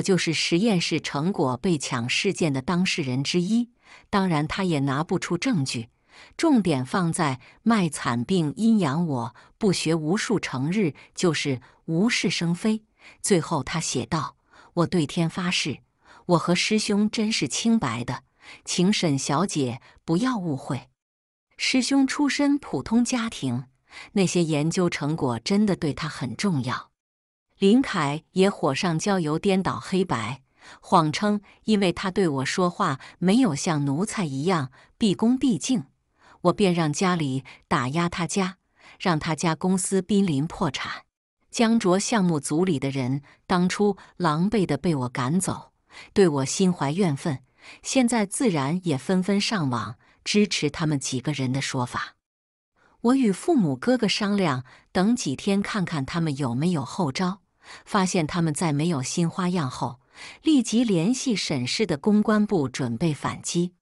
我就是实验室成果被抢事件的当事人之一。”当然，他也拿不出证据。重点放在卖惨病阴阳，我不学无术，成日就是无事生非。最后他写道：“我对天发誓，我和师兄真是清白的，请沈小姐不要误会。师兄出身普通家庭，那些研究成果真的对他很重要。”林凯也火上浇油，颠倒黑白，谎称因为他对我说话没有像奴才一样毕恭毕敬。我便让家里打压他家，让他家公司濒临破产。江卓项目组里的人当初狼狈的被我赶走，对我心怀怨愤，现在自然也纷纷上网支持他们几个人的说法。我与父母、哥哥商量，等几天看看他们有没有后招。发现他们在没有新花样后，立即联系沈氏的公关部准备反击。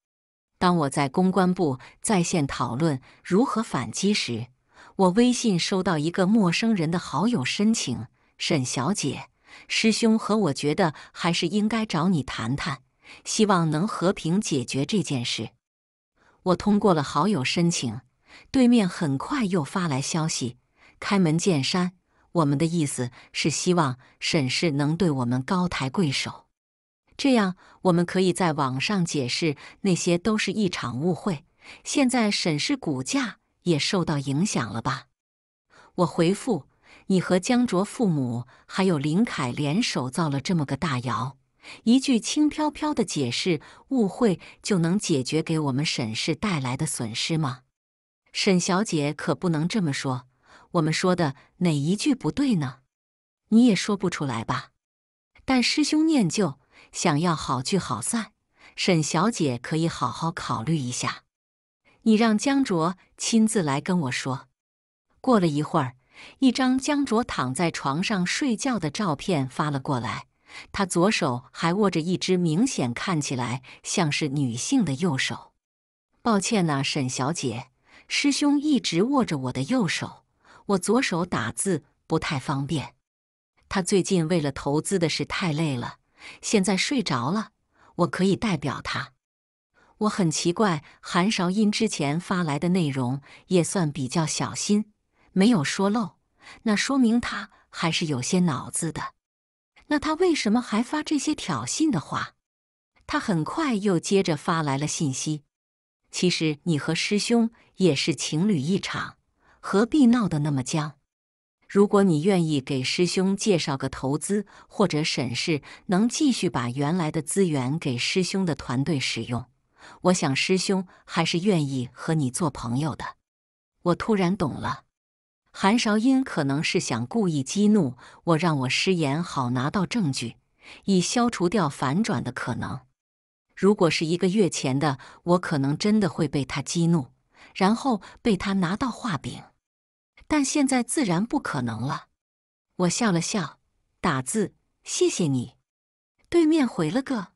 当我在公关部在线讨论如何反击时，我微信收到一个陌生人的好友申请。沈小姐，师兄和我觉得还是应该找你谈谈，希望能和平解决这件事。我通过了好友申请，对面很快又发来消息，开门见山，我们的意思是希望沈氏能对我们高抬贵手。这样，我们可以在网上解释，那些都是一场误会。现在沈氏股价也受到影响了吧？我回复你和江卓父母还有林凯联手造了这么个大谣，一句轻飘飘的解释误会就能解决给我们沈氏带来的损失吗？沈小姐可不能这么说。我们说的哪一句不对呢？你也说不出来吧？但师兄念旧。想要好聚好散，沈小姐可以好好考虑一下。你让江卓亲自来跟我说。过了一会儿，一张江卓躺在床上睡觉的照片发了过来，他左手还握着一只明显看起来像是女性的右手。抱歉呐，沈小姐，师兄一直握着我的右手，我左手打字不太方便。他最近为了投资的事太累了。现在睡着了，我可以代表他。我很奇怪，韩韶音之前发来的内容也算比较小心，没有说漏，那说明他还是有些脑子的。那他为什么还发这些挑衅的话？他很快又接着发来了信息：“其实你和师兄也是情侣一场，何必闹得那么僵？”如果你愿意给师兄介绍个投资或者审视，能继续把原来的资源给师兄的团队使用，我想师兄还是愿意和你做朋友的。我突然懂了，韩韶音可能是想故意激怒我，让我失言，好拿到证据，以消除掉反转的可能。如果是一个月前的我，可能真的会被他激怒，然后被他拿到画饼。但现在自然不可能了。我笑了笑，打字：“谢谢你。”对面回了个。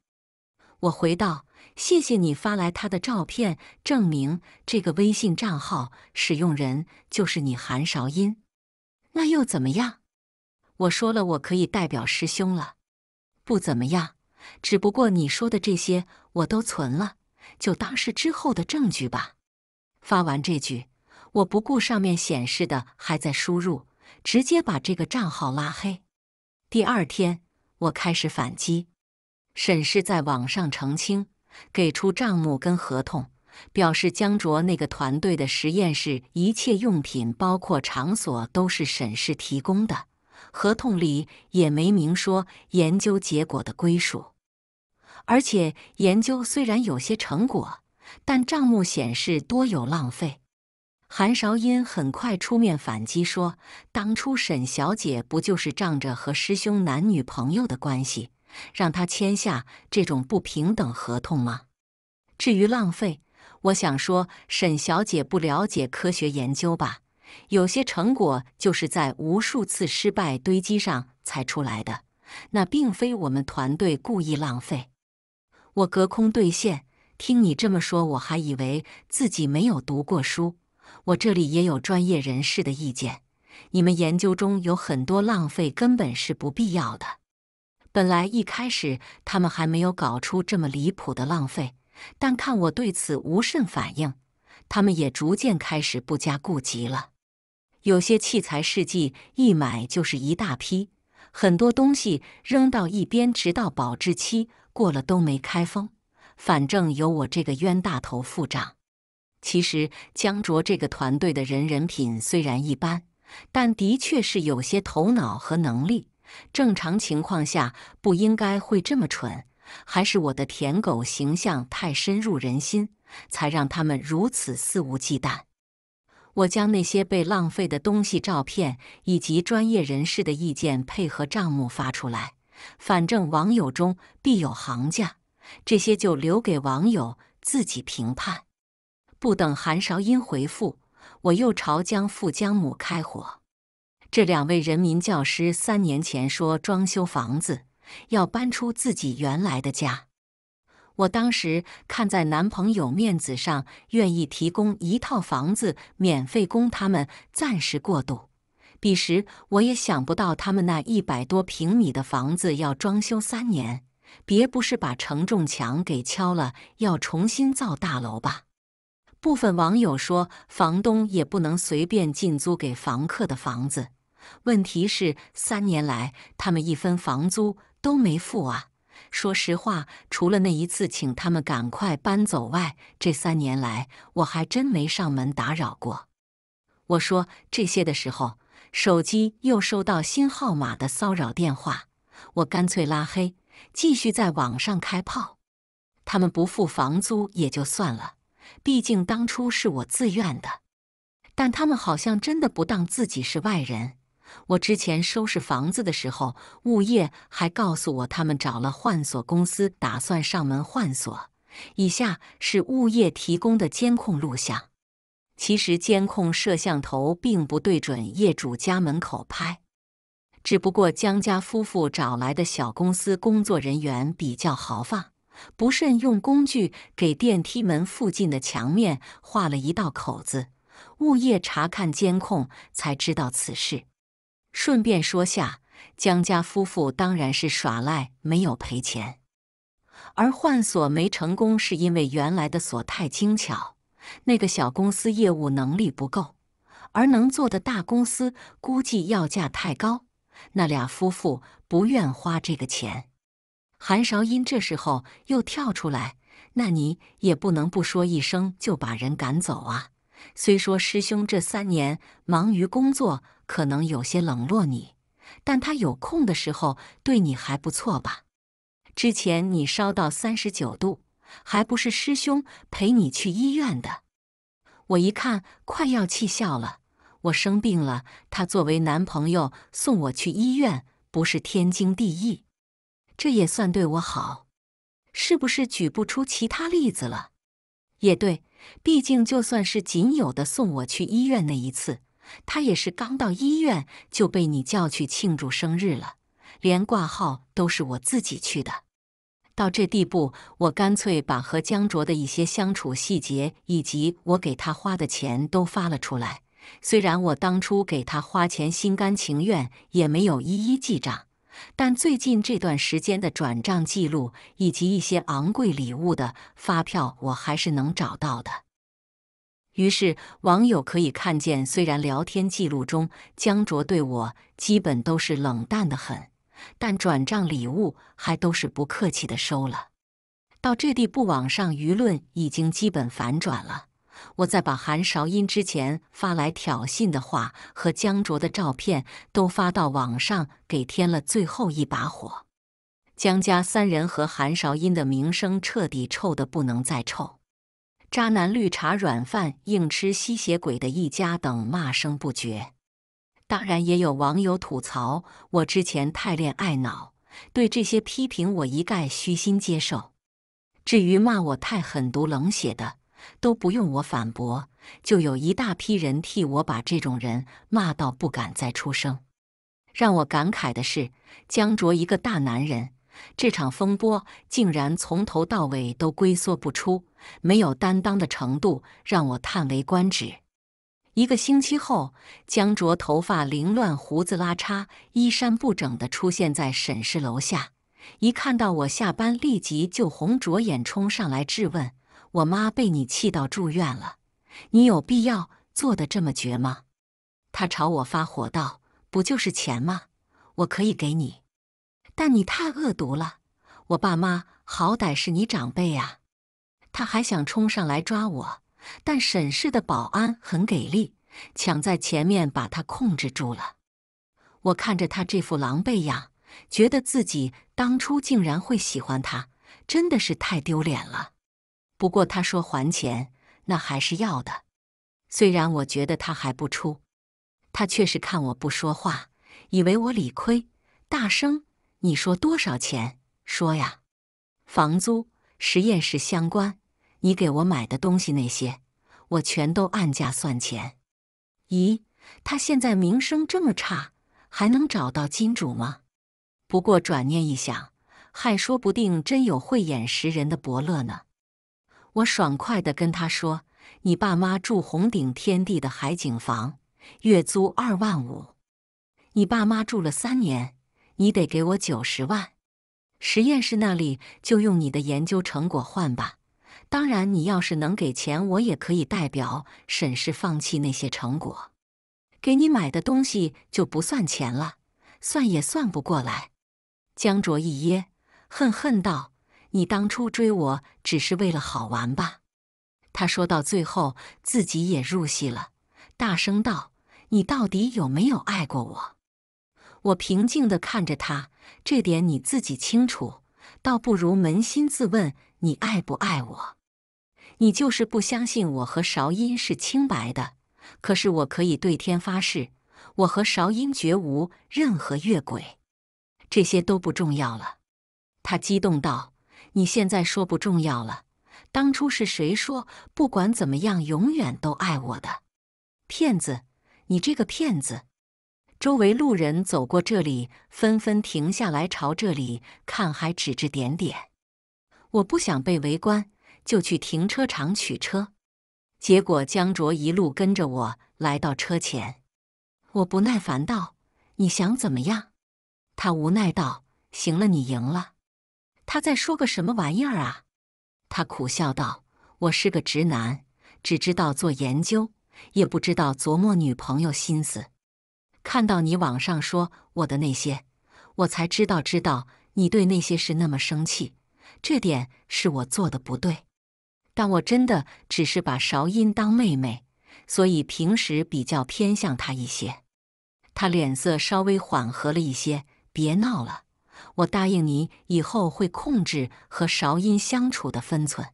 我回道：“谢谢你发来他的照片，证明这个微信账号使用人就是你韩韶音。那又怎么样？”我说了，我可以代表师兄了。不怎么样，只不过你说的这些我都存了，就当是之后的证据吧。发完这句。我不顾上面显示的还在输入，直接把这个账号拉黑。第二天，我开始反击。沈氏在网上澄清，给出账目跟合同，表示江卓那个团队的实验室一切用品，包括场所，都是沈氏提供的。合同里也没明说研究结果的归属。而且，研究虽然有些成果，但账目显示多有浪费。韩韶音很快出面反击说：“当初沈小姐不就是仗着和师兄男女朋友的关系，让他签下这种不平等合同吗？至于浪费，我想说沈小姐不了解科学研究吧？有些成果就是在无数次失败堆积上才出来的，那并非我们团队故意浪费。”我隔空兑现，听你这么说，我还以为自己没有读过书。我这里也有专业人士的意见，你们研究中有很多浪费，根本是不必要的。本来一开始他们还没有搞出这么离谱的浪费，但看我对此无甚反应，他们也逐渐开始不加顾及了。有些器材试剂一买就是一大批，很多东西扔到一边，直到保质期过了都没开封，反正有我这个冤大头付账。其实，江卓这个团队的人人品虽然一般，但的确是有些头脑和能力。正常情况下不应该会这么蠢，还是我的舔狗形象太深入人心，才让他们如此肆无忌惮。我将那些被浪费的东西照片，以及专业人士的意见配合账目发出来，反正网友中必有行家，这些就留给网友自己评判。不等韩韶音回复，我又朝江父江母开火。这两位人民教师三年前说装修房子，要搬出自己原来的家。我当时看在男朋友面子上，愿意提供一套房子免费供他们暂时过渡。彼时我也想不到他们那一百多平米的房子要装修三年，别不是把承重墙给敲了，要重新造大楼吧？部分网友说，房东也不能随便进租给房客的房子。问题是，三年来他们一分房租都没付啊！说实话，除了那一次请他们赶快搬走外，这三年来我还真没上门打扰过。我说这些的时候，手机又收到新号码的骚扰电话，我干脆拉黑，继续在网上开炮。他们不付房租也就算了。毕竟当初是我自愿的，但他们好像真的不当自己是外人。我之前收拾房子的时候，物业还告诉我，他们找了换锁公司，打算上门换锁。以下是物业提供的监控录像。其实监控摄像头并不对准业主家门口拍，只不过江家夫妇找来的小公司工作人员比较豪放。不慎用工具给电梯门附近的墙面划了一道口子，物业查看监控才知道此事。顺便说下，江家夫妇当然是耍赖，没有赔钱。而换锁没成功，是因为原来的锁太精巧，那个小公司业务能力不够，而能做的大公司估计要价太高，那俩夫妇不愿花这个钱。韩韶音这时候又跳出来，那你也不能不说一声就把人赶走啊！虽说师兄这三年忙于工作，可能有些冷落你，但他有空的时候对你还不错吧？之前你烧到三十九度，还不是师兄陪你去医院的？我一看，快要气笑了。我生病了，他作为男朋友送我去医院，不是天经地义？这也算对我好，是不是？举不出其他例子了，也对。毕竟，就算是仅有的送我去医院那一次，他也是刚到医院就被你叫去庆祝生日了，连挂号都是我自己去的。到这地步，我干脆把和江卓的一些相处细节以及我给他花的钱都发了出来。虽然我当初给他花钱心甘情愿，也没有一一记账。但最近这段时间的转账记录以及一些昂贵礼物的发票，我还是能找到的。于是网友可以看见，虽然聊天记录中江卓对我基本都是冷淡的很，但转账礼物还都是不客气的收了。到这地步，网上舆论已经基本反转了。我再把韩韶音之前发来挑衅的话和江卓的照片都发到网上，给添了最后一把火。江家三人和韩韶音的名声彻底臭得不能再臭。渣男、绿茶、软饭、硬吃、吸血鬼的一家等骂声不绝。当然，也有网友吐槽我之前太恋爱脑，对这些批评我一概虚心接受。至于骂我太狠毒、冷血的，都不用我反驳，就有一大批人替我把这种人骂到不敢再出声。让我感慨的是，江卓一个大男人，这场风波竟然从头到尾都龟缩不出，没有担当的程度让我叹为观止。一个星期后，江卓头发凌乱、胡子拉碴、衣衫不整地出现在沈氏楼下，一看到我下班，立即就红着眼冲上来质问。我妈被你气到住院了，你有必要做的这么绝吗？他朝我发火道：“不就是钱吗？我可以给你，但你太恶毒了！我爸妈好歹是你长辈呀！”他还想冲上来抓我，但沈氏的保安很给力，抢在前面把他控制住了。我看着他这副狼狈样，觉得自己当初竟然会喜欢他，真的是太丢脸了。不过他说还钱，那还是要的。虽然我觉得他还不出，他却是看我不说话，以为我理亏，大声：“你说多少钱？说呀！”房租、实验室相关，你给我买的东西那些，我全都按价算钱。咦，他现在名声这么差，还能找到金主吗？不过转念一想，嗨，说不定真有慧眼识人的伯乐呢。我爽快地跟他说：“你爸妈住红顶天地的海景房，月租二万五。你爸妈住了三年，你得给我九十万。实验室那里就用你的研究成果换吧。当然，你要是能给钱，我也可以代表沈氏放弃那些成果。给你买的东西就不算钱了，算也算不过来。”江卓一噎，恨恨道。你当初追我只是为了好玩吧？他说到最后自己也入戏了，大声道：“你到底有没有爱过我？”我平静地看着他，这点你自己清楚，倒不如扪心自问，你爱不爱我？你就是不相信我和韶音是清白的，可是我可以对天发誓，我和韶音绝无任何越轨。这些都不重要了。他激动道。你现在说不重要了，当初是谁说不管怎么样永远都爱我的？骗子！你这个骗子！周围路人走过这里，纷纷停下来朝这里看，还指指点点。我不想被围观，就去停车场取车。结果江卓一路跟着我来到车前，我不耐烦道：“你想怎么样？”他无奈道：“行了，你赢了。”他在说个什么玩意儿啊？他苦笑道：“我是个直男，只知道做研究，也不知道琢磨女朋友心思。看到你网上说我的那些，我才知道，知道你对那些事那么生气，这点是我做的不对。但我真的只是把韶音当妹妹，所以平时比较偏向她一些。”他脸色稍微缓和了一些：“别闹了。”我答应你，以后会控制和韶音相处的分寸，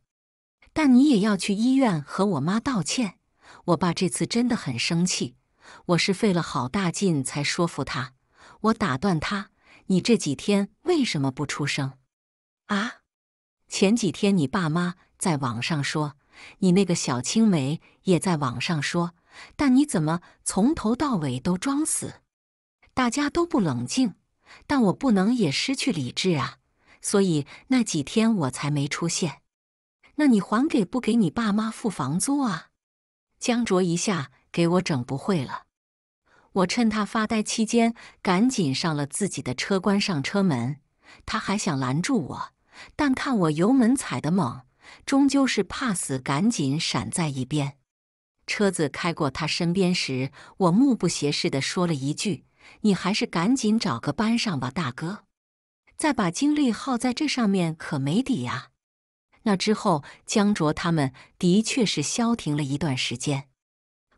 但你也要去医院和我妈道歉。我爸这次真的很生气，我是费了好大劲才说服他。我打断他，你这几天为什么不出声？啊？前几天你爸妈在网上说，你那个小青梅也在网上说，但你怎么从头到尾都装死？大家都不冷静。但我不能也失去理智啊，所以那几天我才没出现。那你还给不给你爸妈付房租啊？江卓一下给我整不会了。我趁他发呆期间，赶紧上了自己的车，关上车门。他还想拦住我，但看我油门踩得猛，终究是怕死，赶紧闪在一边。车子开过他身边时，我目不斜视的说了一句。你还是赶紧找个班上吧，大哥。再把精力耗在这上面可没底呀。那之后，江卓他们的确是消停了一段时间。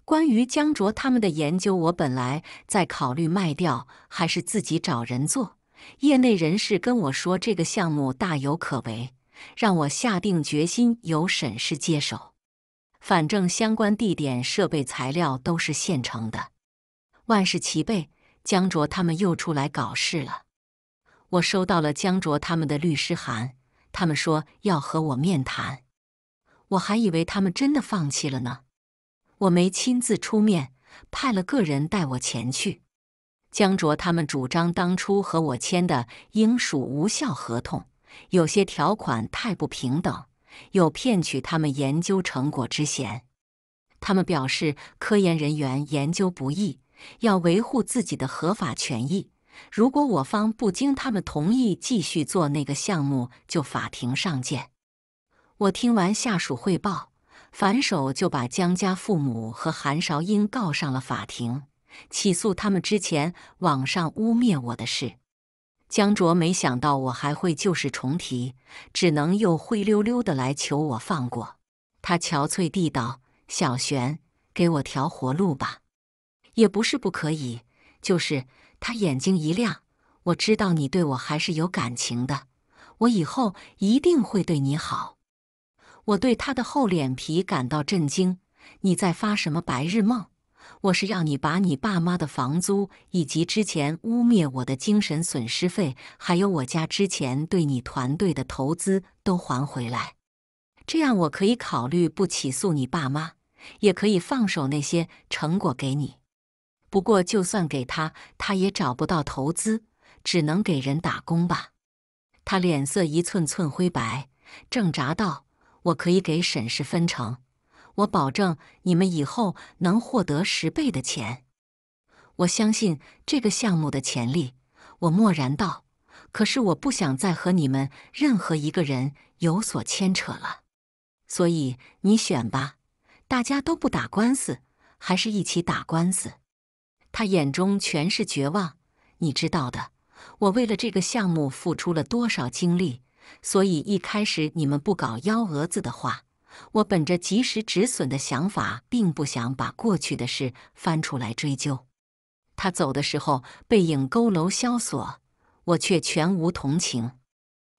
关于江卓他们的研究，我本来在考虑卖掉，还是自己找人做。业内人士跟我说，这个项目大有可为，让我下定决心由沈氏接手。反正相关地点、设备、材料都是现成的，万事齐备。江卓他们又出来搞事了，我收到了江卓他们的律师函，他们说要和我面谈，我还以为他们真的放弃了呢。我没亲自出面，派了个人带我前去。江卓他们主张当初和我签的应属无效合同，有些条款太不平等，有骗取他们研究成果之嫌。他们表示科研人员研究不易。要维护自己的合法权益。如果我方不经他们同意继续做那个项目，就法庭上见。我听完下属汇报，反手就把江家父母和韩韶英告上了法庭，起诉他们之前网上污蔑我的事。江卓没想到我还会旧事重提，只能又灰溜溜的来求我放过他。憔悴地道：“小璇，给我条活路吧。”也不是不可以，就是他眼睛一亮，我知道你对我还是有感情的，我以后一定会对你好。我对他的厚脸皮感到震惊。你在发什么白日梦？我是让你把你爸妈的房租，以及之前污蔑我的精神损失费，还有我家之前对你团队的投资都还回来，这样我可以考虑不起诉你爸妈，也可以放手那些成果给你。不过，就算给他，他也找不到投资，只能给人打工吧。他脸色一寸寸灰白，挣扎道：“我可以给沈氏分成，我保证你们以后能获得十倍的钱。我相信这个项目的潜力。”我默然道：“可是我不想再和你们任何一个人有所牵扯了，所以你选吧。大家都不打官司，还是一起打官司？”他眼中全是绝望，你知道的。我为了这个项目付出了多少精力，所以一开始你们不搞幺蛾子的话，我本着及时止损的想法，并不想把过去的事翻出来追究。他走的时候，背影佝偻萧索，我却全无同情。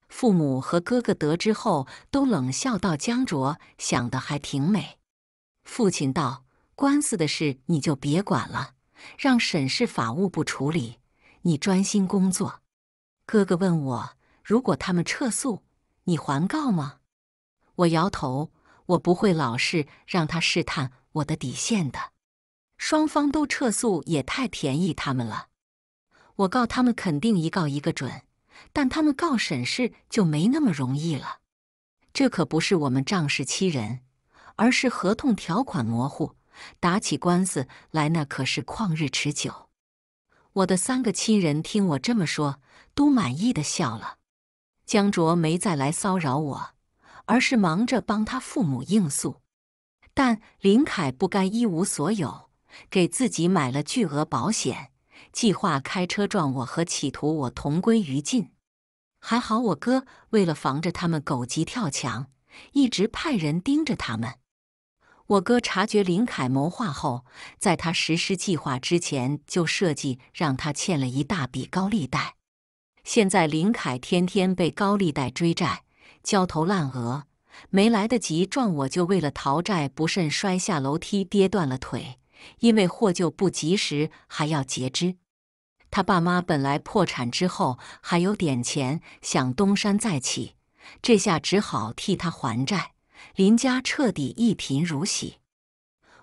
父母和哥哥得知后，都冷笑道：“江卓想的还挺美。”父亲道：“官司的事你就别管了。”让沈氏法务部处理，你专心工作。哥哥问我，如果他们撤诉，你还告吗？我摇头，我不会老是让他试探我的底线的。双方都撤诉也太便宜他们了。我告他们肯定一告一个准，但他们告沈氏就没那么容易了。这可不是我们仗势欺人，而是合同条款模糊。打起官司来，那可是旷日持久。我的三个亲人听我这么说，都满意的笑了。江卓没再来骚扰我，而是忙着帮他父母应诉。但林凯不甘一无所有，给自己买了巨额保险，计划开车撞我和企图我同归于尽。还好我哥为了防着他们狗急跳墙，一直派人盯着他们。我哥察觉林凯谋划后，在他实施计划之前就设计让他欠了一大笔高利贷。现在林凯天天被高利贷追债，焦头烂额，没来得及撞我，就为了逃债不慎摔下楼梯，跌断了腿。因为获救不及时，还要截肢。他爸妈本来破产之后还有点钱，想东山再起，这下只好替他还债。林家彻底一贫如洗，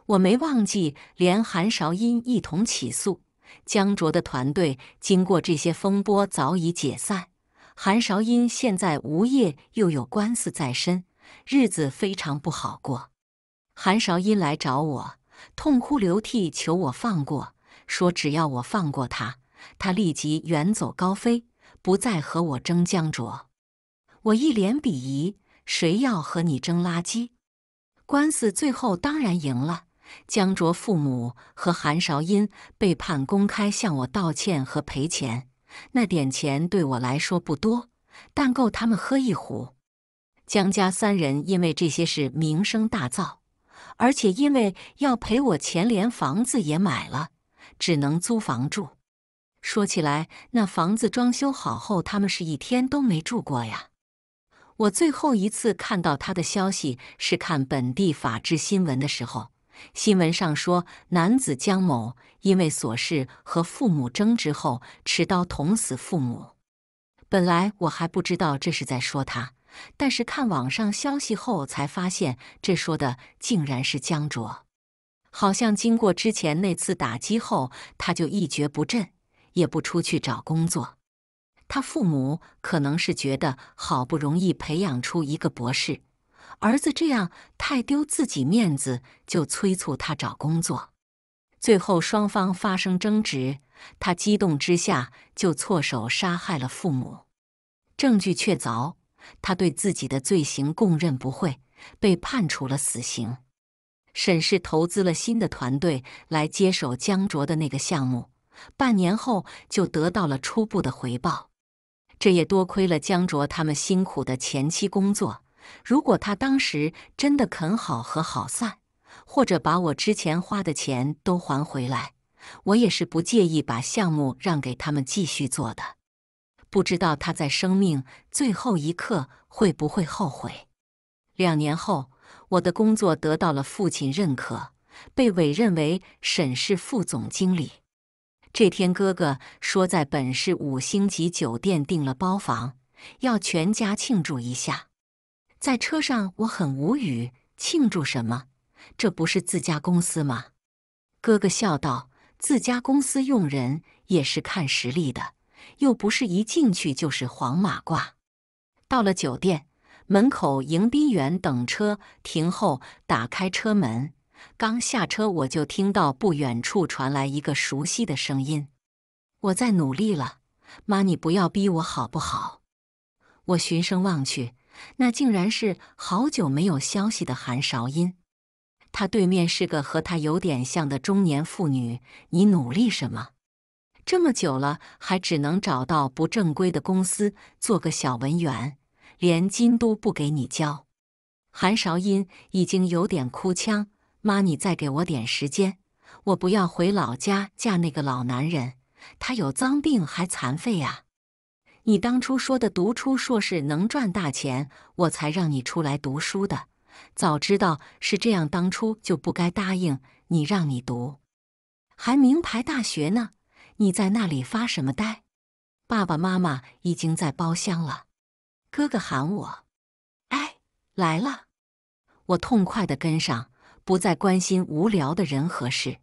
我没忘记连韩韶音一同起诉江卓的团队。经过这些风波，早已解散。韩韶音现在无业，又有官司在身，日子非常不好过。韩韶音来找我，痛哭流涕，求我放过，说只要我放过他，他立即远走高飞，不再和我争江卓。我一脸鄙夷。谁要和你争垃圾？官司最后当然赢了。江卓父母和韩韶音被判公开向我道歉和赔钱。那点钱对我来说不多，但够他们喝一壶。江家三人因为这些事名声大噪，而且因为要赔我钱，连房子也买了，只能租房住。说起来，那房子装修好后，他们是一天都没住过呀。我最后一次看到他的消息是看本地法制新闻的时候，新闻上说男子江某因为琐事和父母争执后持刀捅死父母。本来我还不知道这是在说他，但是看网上消息后才发现，这说的竟然是江卓。好像经过之前那次打击后，他就一蹶不振，也不出去找工作。他父母可能是觉得好不容易培养出一个博士，儿子这样太丢自己面子，就催促他找工作。最后双方发生争执，他激动之下就错手杀害了父母。证据确凿，他对自己的罪行供认不讳，被判处了死刑。沈氏投资了新的团队来接手江卓的那个项目，半年后就得到了初步的回报。这也多亏了江卓他们辛苦的前期工作。如果他当时真的肯好和好散，或者把我之前花的钱都还回来，我也是不介意把项目让给他们继续做的。不知道他在生命最后一刻会不会后悔？两年后，我的工作得到了父亲认可，被委任为沈氏副总经理。这天，哥哥说在本市五星级酒店订了包房，要全家庆祝一下。在车上，我很无语，庆祝什么？这不是自家公司吗？哥哥笑道：“自家公司用人也是看实力的，又不是一进去就是黄马褂。”到了酒店门口，迎宾员等车停后，打开车门。刚下车，我就听到不远处传来一个熟悉的声音：“我在努力了，妈，你不要逼我好不好？”我循声望去，那竟然是好久没有消息的韩韶音。他对面是个和他有点像的中年妇女：“你努力什么？这么久了，还只能找到不正规的公司做个小文员，连金都不给你交。”韩韶音已经有点哭腔。妈，你再给我点时间，我不要回老家嫁那个老男人，他有脏病还残废呀！你当初说的读出硕士能赚大钱，我才让你出来读书的。早知道是这样，当初就不该答应你让你读，还名牌大学呢！你在那里发什么呆？爸爸妈妈已经在包厢了，哥哥喊我，哎，来了！我痛快地跟上。不再关心无聊的人和事。